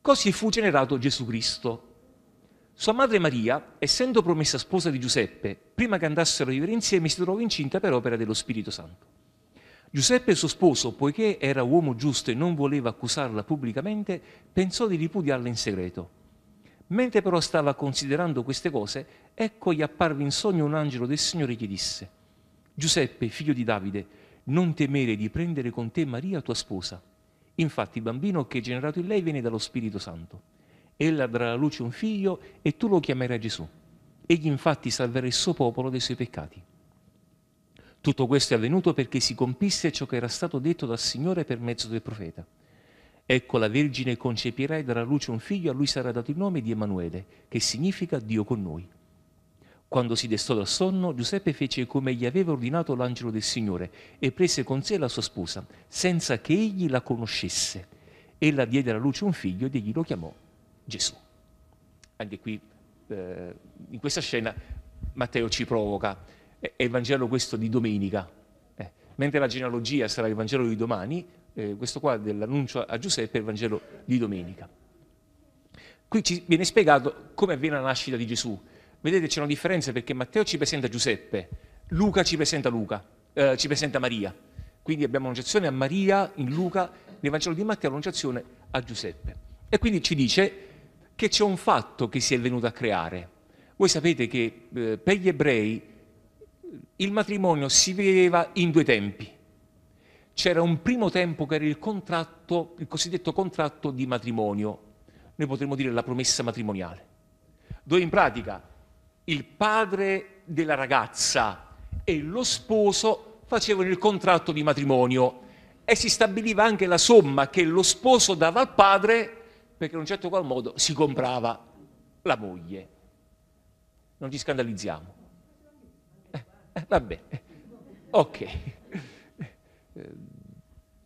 Così fu generato Gesù Cristo, sua madre Maria, essendo promessa sposa di Giuseppe, prima che andassero a vivere insieme, si trovò incinta per opera dello Spirito Santo. Giuseppe, suo sposo, poiché era uomo giusto e non voleva accusarla pubblicamente, pensò di ripudiarla in segreto. Mentre però stava considerando queste cose, ecco gli apparve in sogno un angelo del Signore e gli disse, Giuseppe, figlio di Davide, non temere di prendere con te Maria tua sposa. Infatti il bambino che è generato in lei viene dallo Spirito Santo ella darà alla luce un figlio e tu lo chiamerai Gesù. Egli infatti salverà il suo popolo dai suoi peccati. Tutto questo è avvenuto perché si compisse ciò che era stato detto dal Signore per mezzo del profeta. Ecco la Vergine concepirà e darà alla luce un figlio, a lui sarà dato il nome di Emanuele, che significa Dio con noi. Quando si destò dal sonno, Giuseppe fece come gli aveva ordinato l'angelo del Signore e prese con sé la sua sposa, senza che egli la conoscesse. Ella diede alla luce un figlio ed egli lo chiamò Gesù. Anche qui, eh, in questa scena, Matteo ci provoca, è il Vangelo questo di domenica, eh. mentre la genealogia sarà il Vangelo di domani, eh, questo qua dell'annuncio a Giuseppe è il Vangelo di domenica. Qui ci viene spiegato come avviene la nascita di Gesù. Vedete, c'è una differenza perché Matteo ci presenta Giuseppe, Luca ci presenta, Luca, eh, ci presenta Maria. Quindi abbiamo l'annunciazione a Maria in Luca, nel Vangelo di Matteo l'annunciazione a Giuseppe. E quindi ci dice che c'è un fatto che si è venuto a creare. Voi sapete che eh, per gli ebrei il matrimonio si viveva in due tempi. C'era un primo tempo che era il contratto, il cosiddetto contratto di matrimonio, noi potremmo dire la promessa matrimoniale, dove in pratica il padre della ragazza e lo sposo facevano il contratto di matrimonio e si stabiliva anche la somma che lo sposo dava al padre perché in un certo qual modo si comprava la moglie. Non ci scandalizziamo. Eh, eh, ok.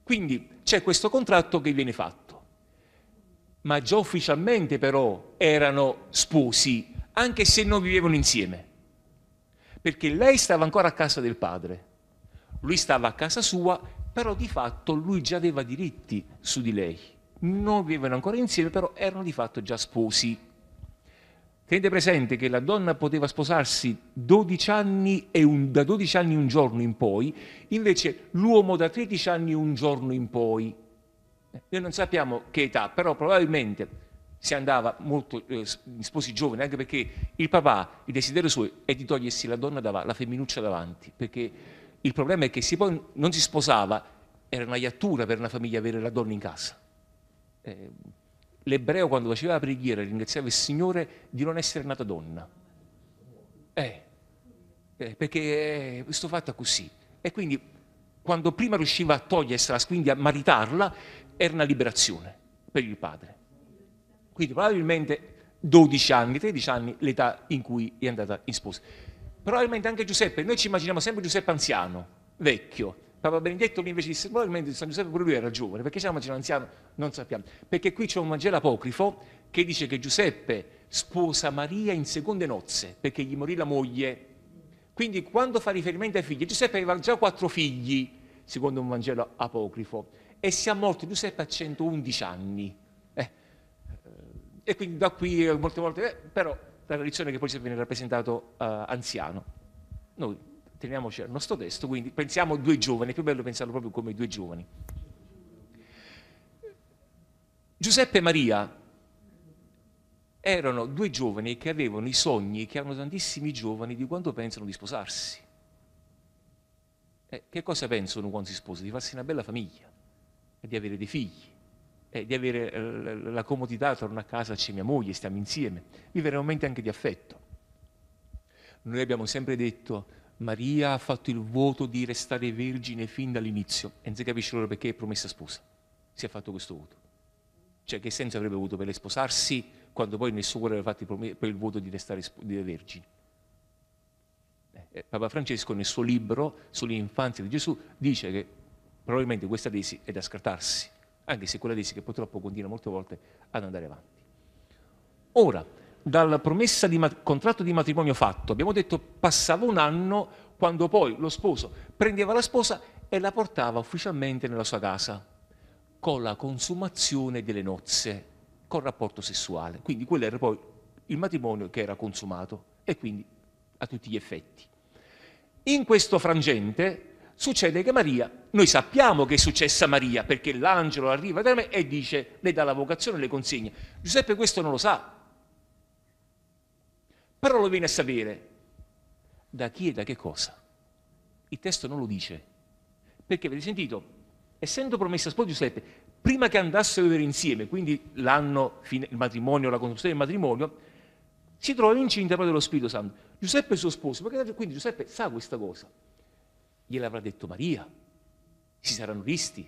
Quindi c'è questo contratto che viene fatto, ma già ufficialmente però erano sposi, anche se non vivevano insieme, perché lei stava ancora a casa del padre, lui stava a casa sua, però di fatto lui già aveva diritti su di lei non vivevano ancora insieme, però erano di fatto già sposi. Tenete presente che la donna poteva sposarsi 12 anni e un, da 12 anni un giorno in poi, invece l'uomo da 13 anni un giorno in poi. Eh, noi non sappiamo che età, però probabilmente si andava molto eh, sposi giovani, anche perché il papà, il desiderio suo è di togliersi la donna davanti, la femminuccia davanti, perché il problema è che se poi non si sposava era una iattura per una famiglia avere la donna in casa eh, l'ebreo quando faceva la preghiera ringraziava il Signore di non essere nata donna. Eh, eh, perché eh, questo fatto è così. E quindi quando prima riusciva a togliersela, quindi a maritarla, era una liberazione per il padre. Quindi probabilmente 12 anni, 13 anni l'età in cui è andata in sposa. Probabilmente anche Giuseppe, noi ci immaginiamo sempre Giuseppe anziano, vecchio, Papa Benedetto invece disse, probabilmente San Giuseppe pure lui era giovane, perché c'era un chiamacelo anziano? Non sappiamo. Perché qui c'è un Vangelo apocrifo che dice che Giuseppe sposa Maria in seconde nozze, perché gli morì la moglie. Quindi quando fa riferimento ai figli, Giuseppe aveva già quattro figli, secondo un Vangelo apocrifo, e si è morto Giuseppe a 111 anni. Eh, eh, e quindi da qui molte volte, eh, però la tradizione che poi Giuseppe viene rappresentato eh, anziano. Noi teniamoci al nostro testo, quindi pensiamo due giovani, è più bello pensarlo proprio come due giovani. Giuseppe e Maria erano due giovani che avevano i sogni che hanno tantissimi giovani di quando pensano di sposarsi. Eh, che cosa pensano quando si sposano? Di farsi una bella famiglia, di avere dei figli, eh, di avere eh, la comodità, torno a casa, c'è mia moglie, stiamo insieme, vivere momenti anche di affetto. Noi abbiamo sempre detto Maria ha fatto il voto di restare vergine fin dall'inizio e non si capisce loro perché è promessa sposa. Si è fatto questo voto. Cioè che senso avrebbe avuto per lei sposarsi quando poi nel suo cuore aveva fatto il voto di restare vergine? Eh, eh, Papa Francesco nel suo libro sull'infanzia di Gesù dice che probabilmente questa tesi è da scartarsi, anche se quella tesi che purtroppo continua molte volte ad andare avanti. Ora, dalla promessa di mat- contratto di matrimonio fatto, abbiamo detto passava un anno quando poi lo sposo prendeva la sposa e la portava ufficialmente nella sua casa, con la consumazione delle nozze, col rapporto sessuale. Quindi quello era poi il matrimonio che era consumato e quindi a tutti gli effetti. In questo frangente succede che Maria, noi sappiamo che è successa a Maria perché l'angelo arriva da me e dice, le dà la vocazione le consegna. Giuseppe questo non lo sa, però lo viene a sapere da chi e da che cosa. Il testo non lo dice. Perché avete sentito? Essendo promessa a sposo Giuseppe, prima che andassero a vivere insieme, quindi l'anno, il matrimonio, la costruzione del matrimonio, si trova incinta proprio dello Spirito Santo. Giuseppe è suo sposo, perché, quindi Giuseppe sa questa cosa. Gliel'avrà detto Maria, si saranno visti.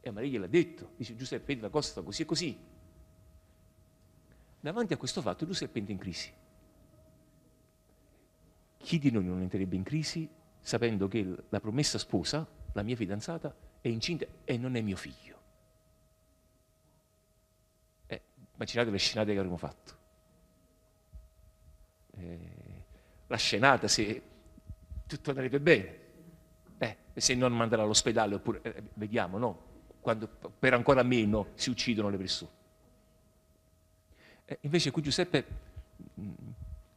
E Maria gliel'ha detto, dice Giuseppe, la cosa sta così e così. Davanti a questo fatto Giuseppe entra in crisi. Chi di noi non entrerebbe in crisi sapendo che la promessa sposa, la mia fidanzata, è incinta e non è mio figlio? Eh, immaginate le scenate che avremmo fatto. Eh, la scenata, se tutto andrebbe bene, eh, se non mandare all'ospedale, oppure eh, vediamo, no? Quando per ancora meno si uccidono le persone. Eh, invece qui Giuseppe mh, mm,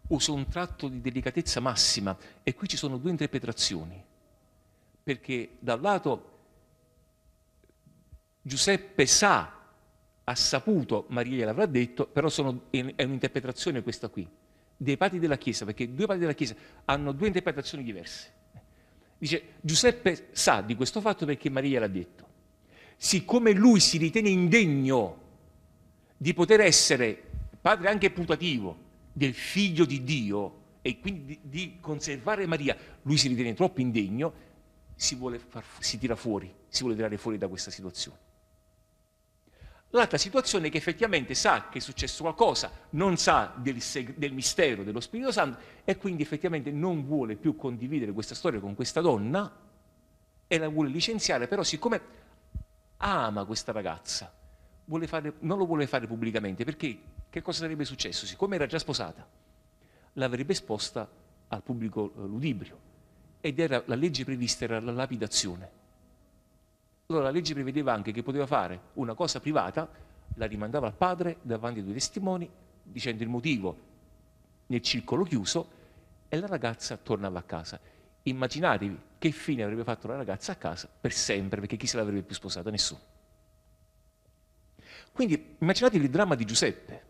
uso un tratto di delicatezza massima e qui ci sono due interpretazioni, perché da un lato Giuseppe sa, ha saputo, Maria gliel'avrà detto, però sono, è un'interpretazione questa qui, dei padri della Chiesa, perché due padri della Chiesa hanno due interpretazioni diverse. Dice, Giuseppe sa di questo fatto perché Maria l'ha detto. Siccome lui si ritiene indegno di poter essere padre anche putativo, del figlio di Dio e quindi di conservare Maria, lui si ritiene troppo indegno, si, far, si tira fuori, si vuole tirare fuori da questa situazione. L'altra situazione è che effettivamente sa che è successo qualcosa, non sa del, del, mistero dello Spirito Santo e quindi effettivamente non vuole più condividere questa storia con questa donna e la vuole licenziare, però siccome ama questa ragazza, fare, non lo vuole fare pubblicamente perché che cosa sarebbe successo? Siccome era già sposata, l'avrebbe esposta al pubblico eh, ludibrio ed era, la legge prevista era la lapidazione. Allora la legge prevedeva anche che poteva fare una cosa privata, la rimandava al padre davanti ai due testimoni dicendo il motivo nel circolo chiuso e la ragazza tornava a casa. Immaginatevi che fine avrebbe fatto la ragazza a casa per sempre, perché chi se l'avrebbe più sposata? Nessuno. Quindi immaginate il dramma di Giuseppe.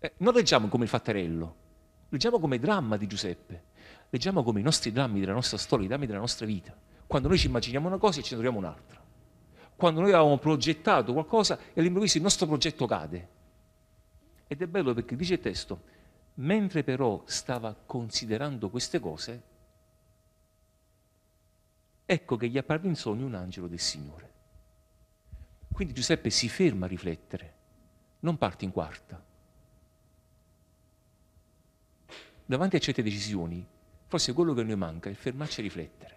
Eh, non leggiamo come il fatterello, leggiamo come dramma di Giuseppe, leggiamo come i nostri drammi della nostra storia, i drammi della nostra vita. Quando noi ci immaginiamo una cosa e ci troviamo un'altra. Quando noi avevamo progettato qualcosa e all'improvviso il nostro progetto cade. Ed è bello perché dice il testo, mentre però stava considerando queste cose, ecco che gli apparve in sogno un angelo del Signore. Quindi Giuseppe si ferma a riflettere, non parte in quarta. Davanti a certe decisioni, forse quello che noi manca è fermarci a riflettere.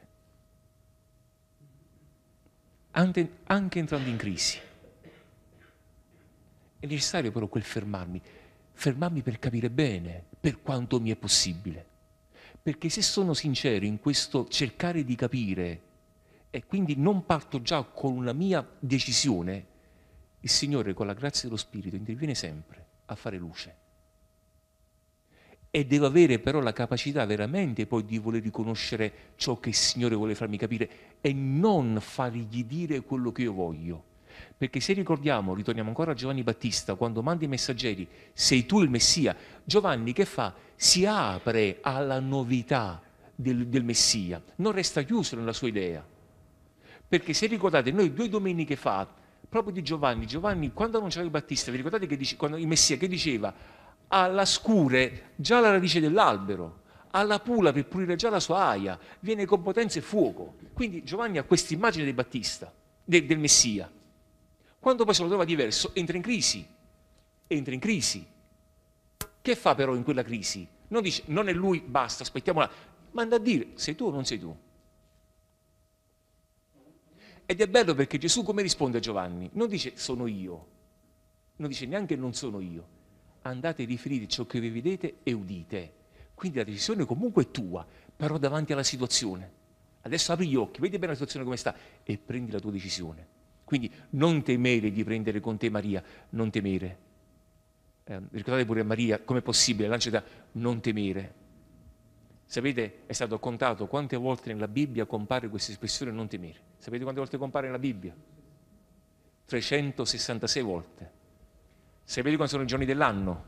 Anche, anche entrando in crisi. È necessario però quel fermarmi, fermarmi per capire bene, per quanto mi è possibile. Perché se sono sincero in questo cercare di capire e quindi non parto già con una mia decisione, il Signore con la grazia dello Spirito interviene sempre a fare luce. E devo avere però la capacità veramente poi di voler riconoscere ciò che il Signore vuole farmi capire e non fargli dire quello che io voglio. Perché se ricordiamo, ritorniamo ancora a Giovanni Battista, quando manda i messaggeri, sei tu il Messia, Giovanni che fa? Si apre alla novità del, del Messia, non resta chiuso nella sua idea perché se ricordate, noi due domeniche fa, proprio di Giovanni, Giovanni quando annunciava il Battista, vi ricordate che dice, quando il Messia che diceva alla scure già la radice dell'albero, alla pula per pulire già la sua aia, viene con potenza e fuoco. Quindi Giovanni ha questa immagine del Battista, de, del Messia. Quando poi se lo trova diverso, entra in crisi. Entra in crisi. Che fa però in quella crisi? Non dice, non è lui, basta, aspettiamola. Manda a dire, sei tu o non sei tu? Ed è bello perché Gesù come risponde a Giovanni? Non dice sono io, non dice neanche non sono io. Andate e riferite ciò che vi vedete e udite. Quindi la decisione comunque è tua, però davanti alla situazione. Adesso apri gli occhi, vedi bene la situazione come sta e prendi la tua decisione. Quindi non temere di prendere con te Maria, non temere. Eh, ricordate pure a Maria, com'è possibile, lancia da non temere. Sapete, è stato contato quante volte nella Bibbia compare questa espressione non temere Sapete quante volte compare nella Bibbia? 366 volte. Sapete quanti sono i giorni dell'anno?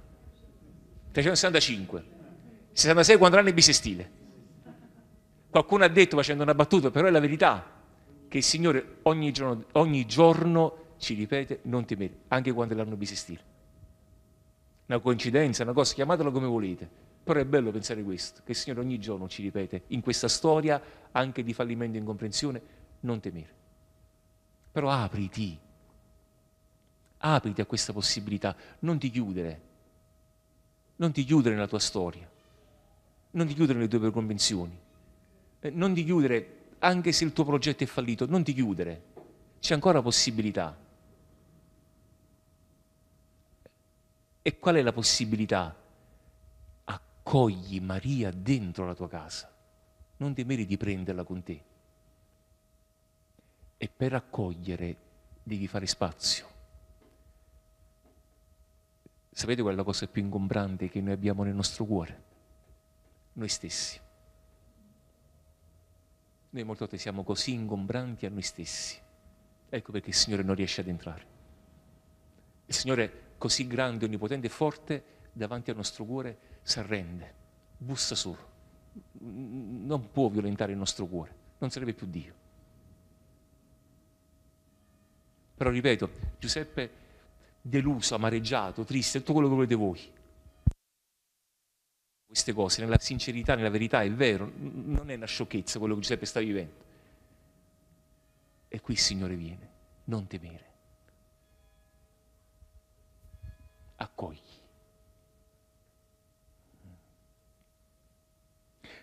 365. 66 quando l'anno è bisestile. Qualcuno ha detto facendo una battuta, però è la verità, che il Signore ogni giorno, ogni giorno ci ripete non temere, anche quando l'anno bisestile. Una coincidenza, una cosa, chiamatela come volete, però è bello pensare questo, che il Signore ogni giorno ci ripete in questa storia anche di fallimento e incomprensione, non temere. Però apriti, apriti a questa possibilità, non ti chiudere, non ti chiudere nella tua storia, non ti chiudere nelle tue convenzioni, eh, non ti chiudere anche se il tuo progetto è fallito, non ti chiudere, c'è ancora possibilità. E qual è la possibilità? Accogli Maria dentro la tua casa, non temere di prenderla con te e per accogliere devi fare spazio. Sapete quella cosa più ingombrante che noi abbiamo nel nostro cuore? Noi stessi. Noi molte volte siamo così ingombranti a noi stessi. Ecco perché il Signore non riesce ad entrare. Il Signore così grande, onnipotente e forte davanti al nostro cuore si arrende, bussa su. Non può violentare il nostro cuore, non sarebbe più Dio. Però ripeto, Giuseppe deluso, amareggiato, triste, tutto quello che volete voi. Queste cose, nella sincerità, nella verità, è vero, non è una sciocchezza quello che Giuseppe sta vivendo. E qui il Signore viene, non temere. Accogli.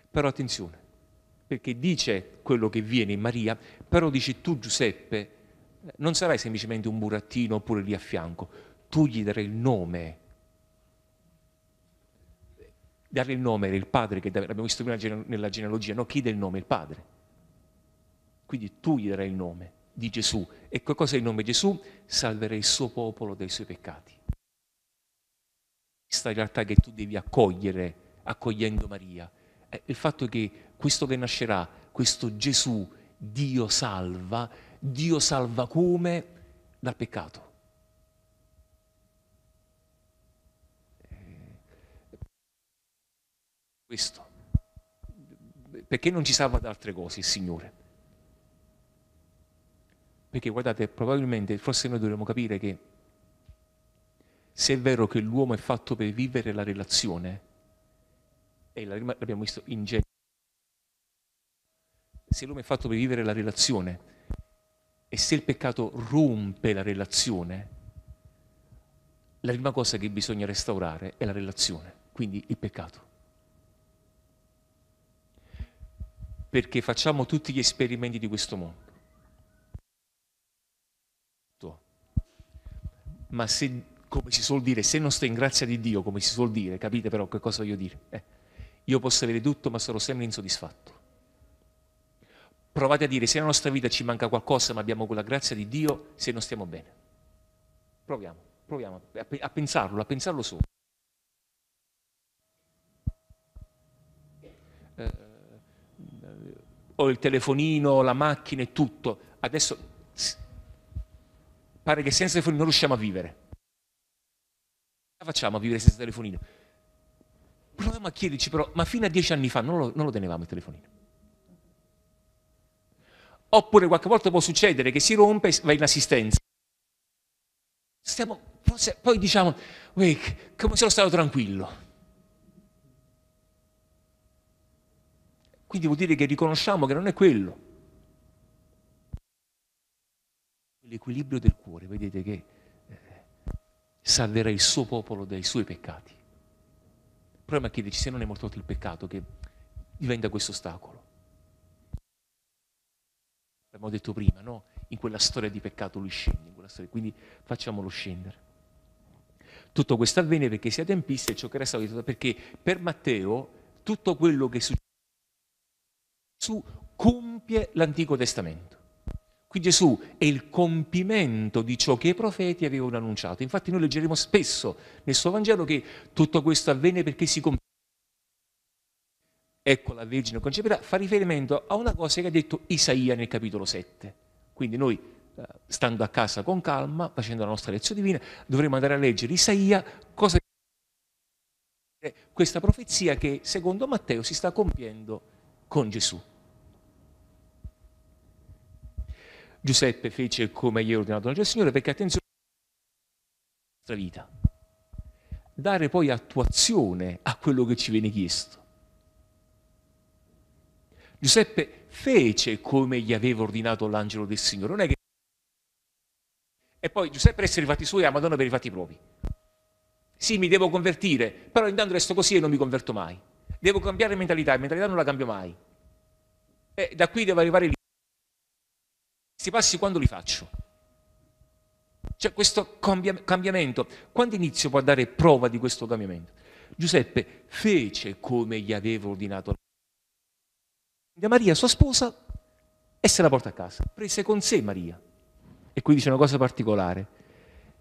Però attenzione, perché dice quello che viene in Maria, però dice tu Giuseppe non sarai semplicemente un burattino oppure lì a fianco, tu gli darai il nome. Dare il nome era il padre che abbiamo visto prima nella genealogia, no? Chi dà il nome? Il padre. Quindi tu gli darai il nome di Gesù. E qualcosa è il nome di Gesù? Salverai il suo popolo dai suoi peccati. Questa realtà che tu devi accogliere accogliendo Maria. È eh, il fatto che questo che nascerà, questo Gesù, Dio salva, Dio salva come? Dal peccato. Eh, questo. Perché non ci salva da altre cose il Signore? Perché guardate, probabilmente, forse noi dovremmo capire che se è vero che l'uomo è fatto per vivere la relazione, e l'abbiamo visto in genere, se l'uomo è fatto per vivere la relazione, e se il peccato rompe la relazione, la prima cosa che bisogna restaurare è la relazione, quindi il peccato. Perché facciamo tutti gli esperimenti di questo mondo. Ma se, come si suol dire, se non sto in grazia di Dio, come si suol dire, capite però che cosa voglio dire? Eh, io posso avere tutto ma sarò sempre insoddisfatto provate a dire se nella nostra vita ci manca qualcosa ma abbiamo quella grazia di Dio se non stiamo bene. Proviamo, proviamo a, pensarlo, a pensarlo solo. Eh, ho il telefonino, la macchina e tutto. Adesso pare che senza telefonino non riusciamo a vivere. Cosa facciamo a vivere senza telefonino? Proviamo a chiederci però, ma fino a dieci anni fa non lo, non lo tenevamo il telefonino? Oppure qualche volta può succedere che si rompe e va in assistenza. Stiamo, poi diciamo, come sono stato tranquillo. Quindi vuol dire che riconosciamo che non è quello. L'equilibrio del cuore, vedete che eh, salverà il suo popolo dai suoi peccati. Il problema è che se non è morto il peccato che diventa questo ostacolo abbiamo detto prima, no? in quella storia di peccato lui scende, quindi facciamolo scendere. Tutto questo avvenne perché si adempisse pista ciò che era stato detto, perché per Matteo tutto quello che succede Gesù compie l'Antico Testamento. Qui Gesù è il compimento di ciò che i profeti avevano annunciato. Infatti noi leggeremo spesso nel suo Vangelo che tutto questo avvenne perché si compie ecco la Vergine concepirà, fa riferimento a una cosa che ha detto Isaia nel capitolo 7. Quindi noi, eh, stando a casa con calma, facendo la nostra lezione divina, dovremo andare a leggere Isaia cosa è questa profezia che secondo Matteo si sta compiendo con Gesù. Giuseppe fece come gli è ordinato il Signore perché attenzione alla nostra vita. Dare poi attuazione a quello che ci viene chiesto Giuseppe fece come gli aveva ordinato l'angelo del Signore. Non è che... E poi Giuseppe resta i fatti suoi e la Madonna per i fatti propri. Sì, mi devo convertire, però intanto resto così e non mi converto mai. Devo cambiare mentalità, e mentalità non la cambio mai. E da qui devo arrivare lì. Questi passi quando li faccio? Cioè questo cambiamento. Quando inizio poi a dare prova di questo cambiamento? Giuseppe fece come gli aveva ordinato da Maria, sua sposa, e se la porta a casa. Prese con sé Maria. E qui dice una cosa particolare,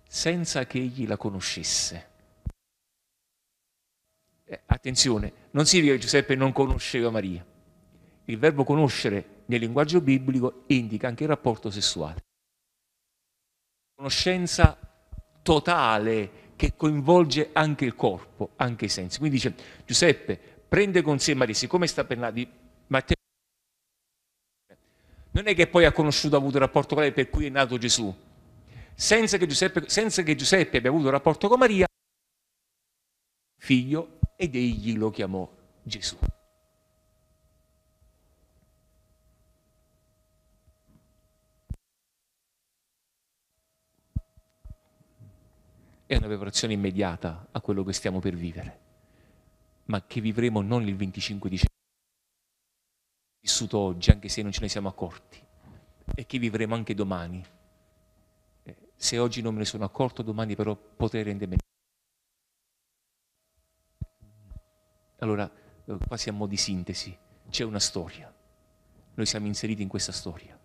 senza che egli la conoscesse. Eh, attenzione, non significa che Giuseppe non conosceva Maria. Il verbo conoscere nel linguaggio biblico indica anche il rapporto sessuale. Conoscenza totale che coinvolge anche il corpo, anche i sensi. Quindi dice Giuseppe prende con sé Maria, siccome sta per, di, non è che poi ha conosciuto, ha avuto un rapporto con lei per cui è nato Gesù. Senza che Giuseppe, senza che Giuseppe abbia avuto un rapporto con Maria, figlio, ed egli lo chiamò Gesù. È una preparazione immediata a quello che stiamo per vivere, ma che vivremo non il 25 dicembre vissuto oggi, anche se non ce ne siamo accorti, e che vivremo anche domani. Eh, se oggi non me ne sono accorto, domani però potrei rendermene. Allora, eh, quasi a mo' di sintesi, c'è una storia. Noi siamo inseriti in questa storia.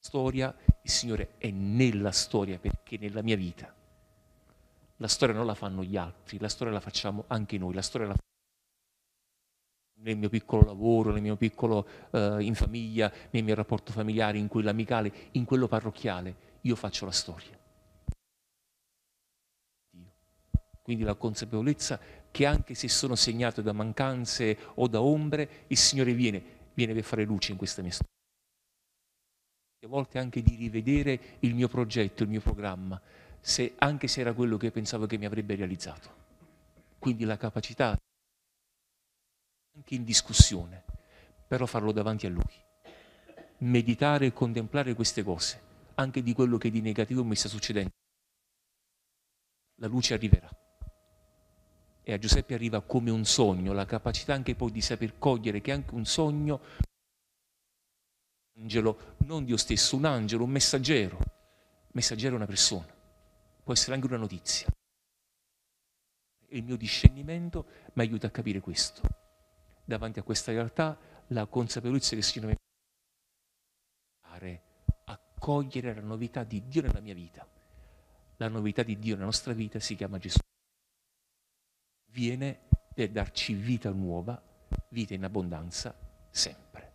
Storia, il Signore è nella storia perché nella mia vita. La storia non la fanno gli altri, la storia la facciamo anche noi, la storia la facciamo nel mio piccolo lavoro, nel mio piccolo eh, in famiglia, nel mio rapporto familiare, in quello amicale, in quello parrocchiale, io faccio la storia. Quindi la consapevolezza che anche se sono segnato da mancanze o da ombre, il Signore viene, viene per fare luce in questa mia storia. A volte anche di rivedere il mio progetto, il mio programma, se, anche se era quello che pensavo che mi avrebbe realizzato. Quindi la capacità anche in discussione, però farlo davanti a Lui. Meditare e contemplare queste cose, anche di quello che di negativo mi sta succedendo. La luce arriverà. E a Giuseppe arriva come un sogno, la capacità anche poi di saper cogliere che anche un sogno, un angelo, non Dio stesso, un angelo, un messaggero. messaggero è una persona, può essere anche una notizia. E il mio discernimento mi aiuta a capire questo davanti a questa realtà la consapevolezza che il Signore mi accogliere la novità di Dio nella mia vita. La novità di Dio nella nostra vita si chiama Gesù. Viene per darci vita nuova, vita in abbondanza sempre.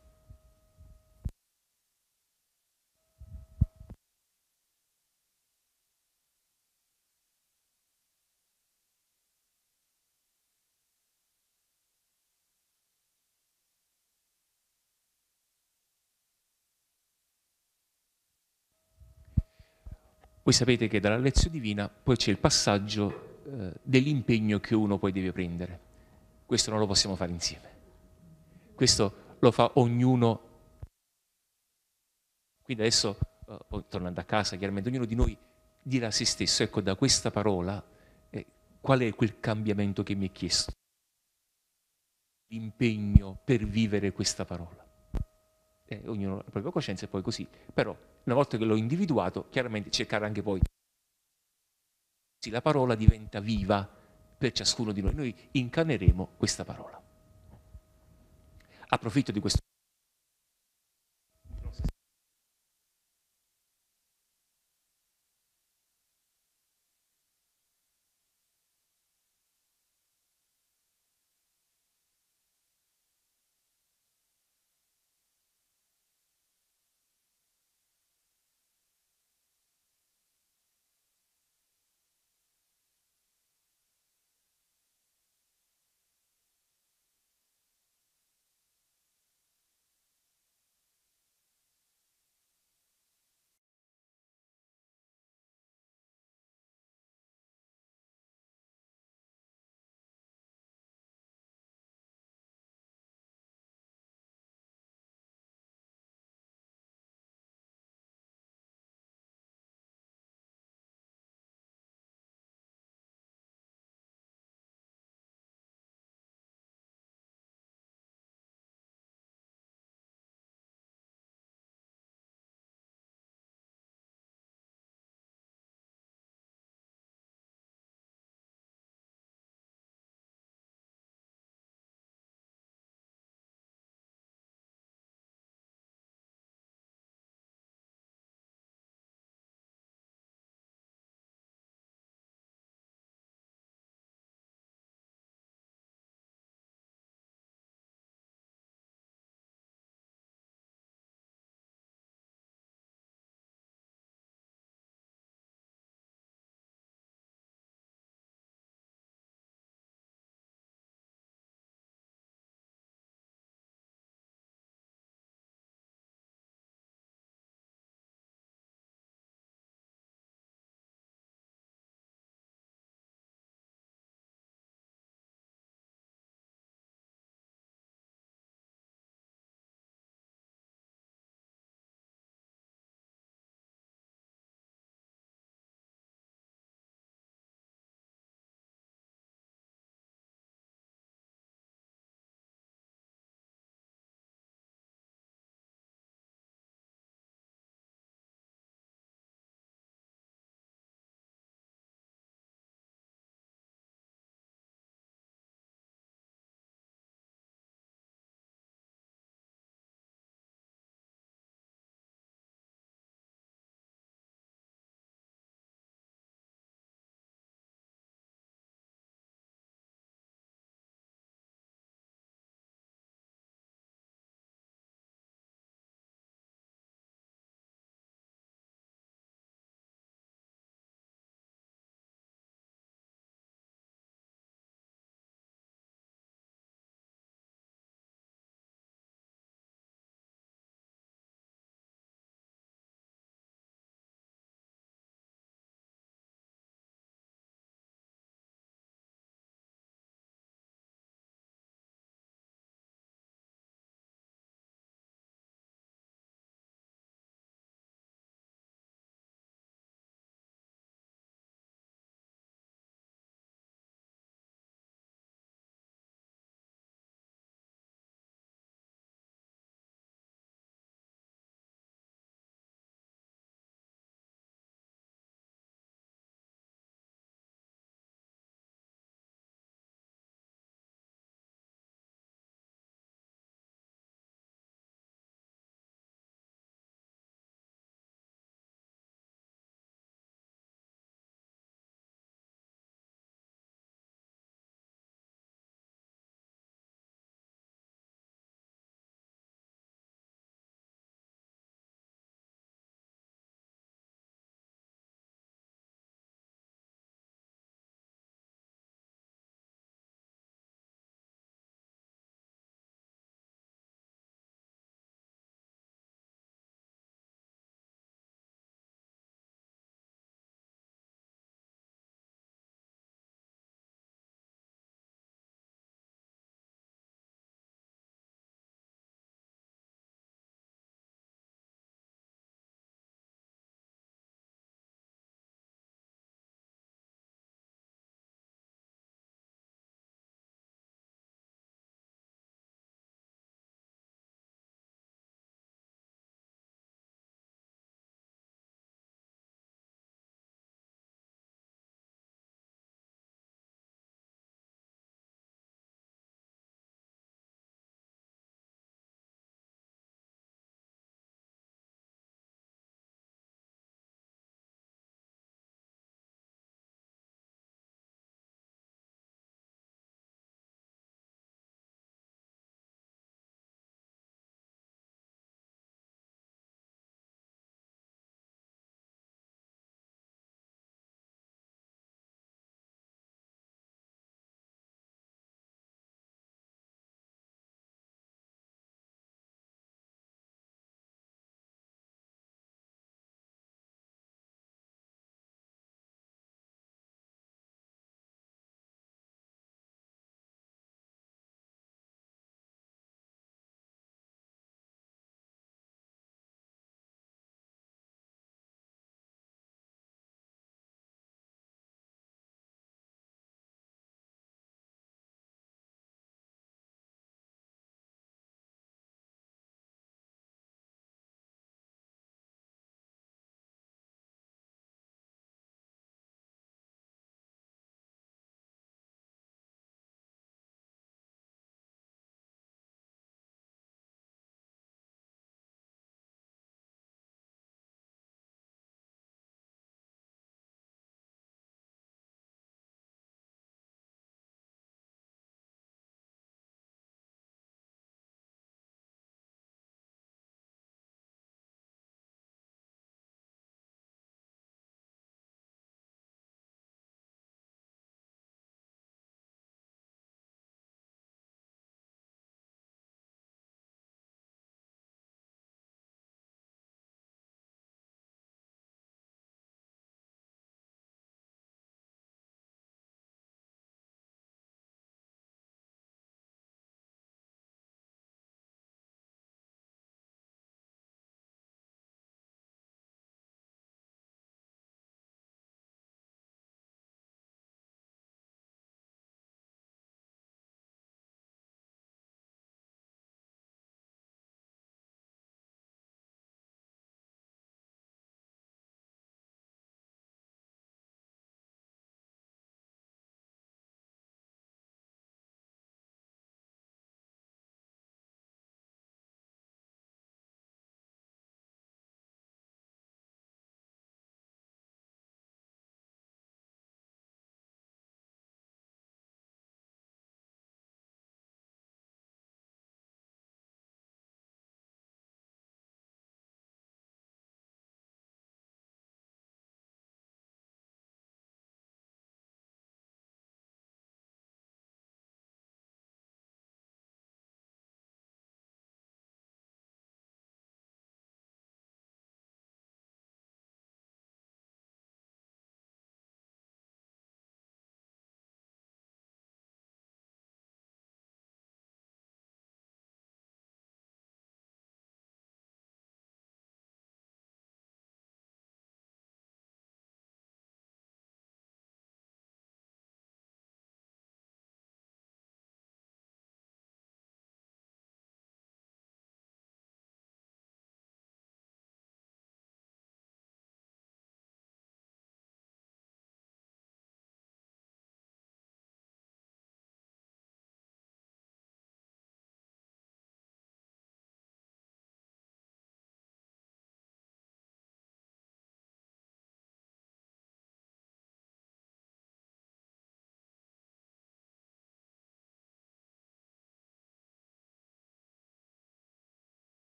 Voi sapete che dalla lezione divina poi c'è il passaggio eh, dell'impegno che uno poi deve prendere. Questo non lo possiamo fare insieme. Questo lo fa ognuno. Quindi adesso, eh, tornando a casa, chiaramente ognuno di noi dirà a se stesso, ecco da questa parola, eh, qual è quel cambiamento che mi è chiesto? L'impegno per vivere questa parola eh, ognuno ha la propria coscienza e poi così. Però una volta che l'ho individuato, chiaramente cercare anche poi la parola diventa viva per ciascuno di noi, noi incarneremo questa parola. Approfitto di questo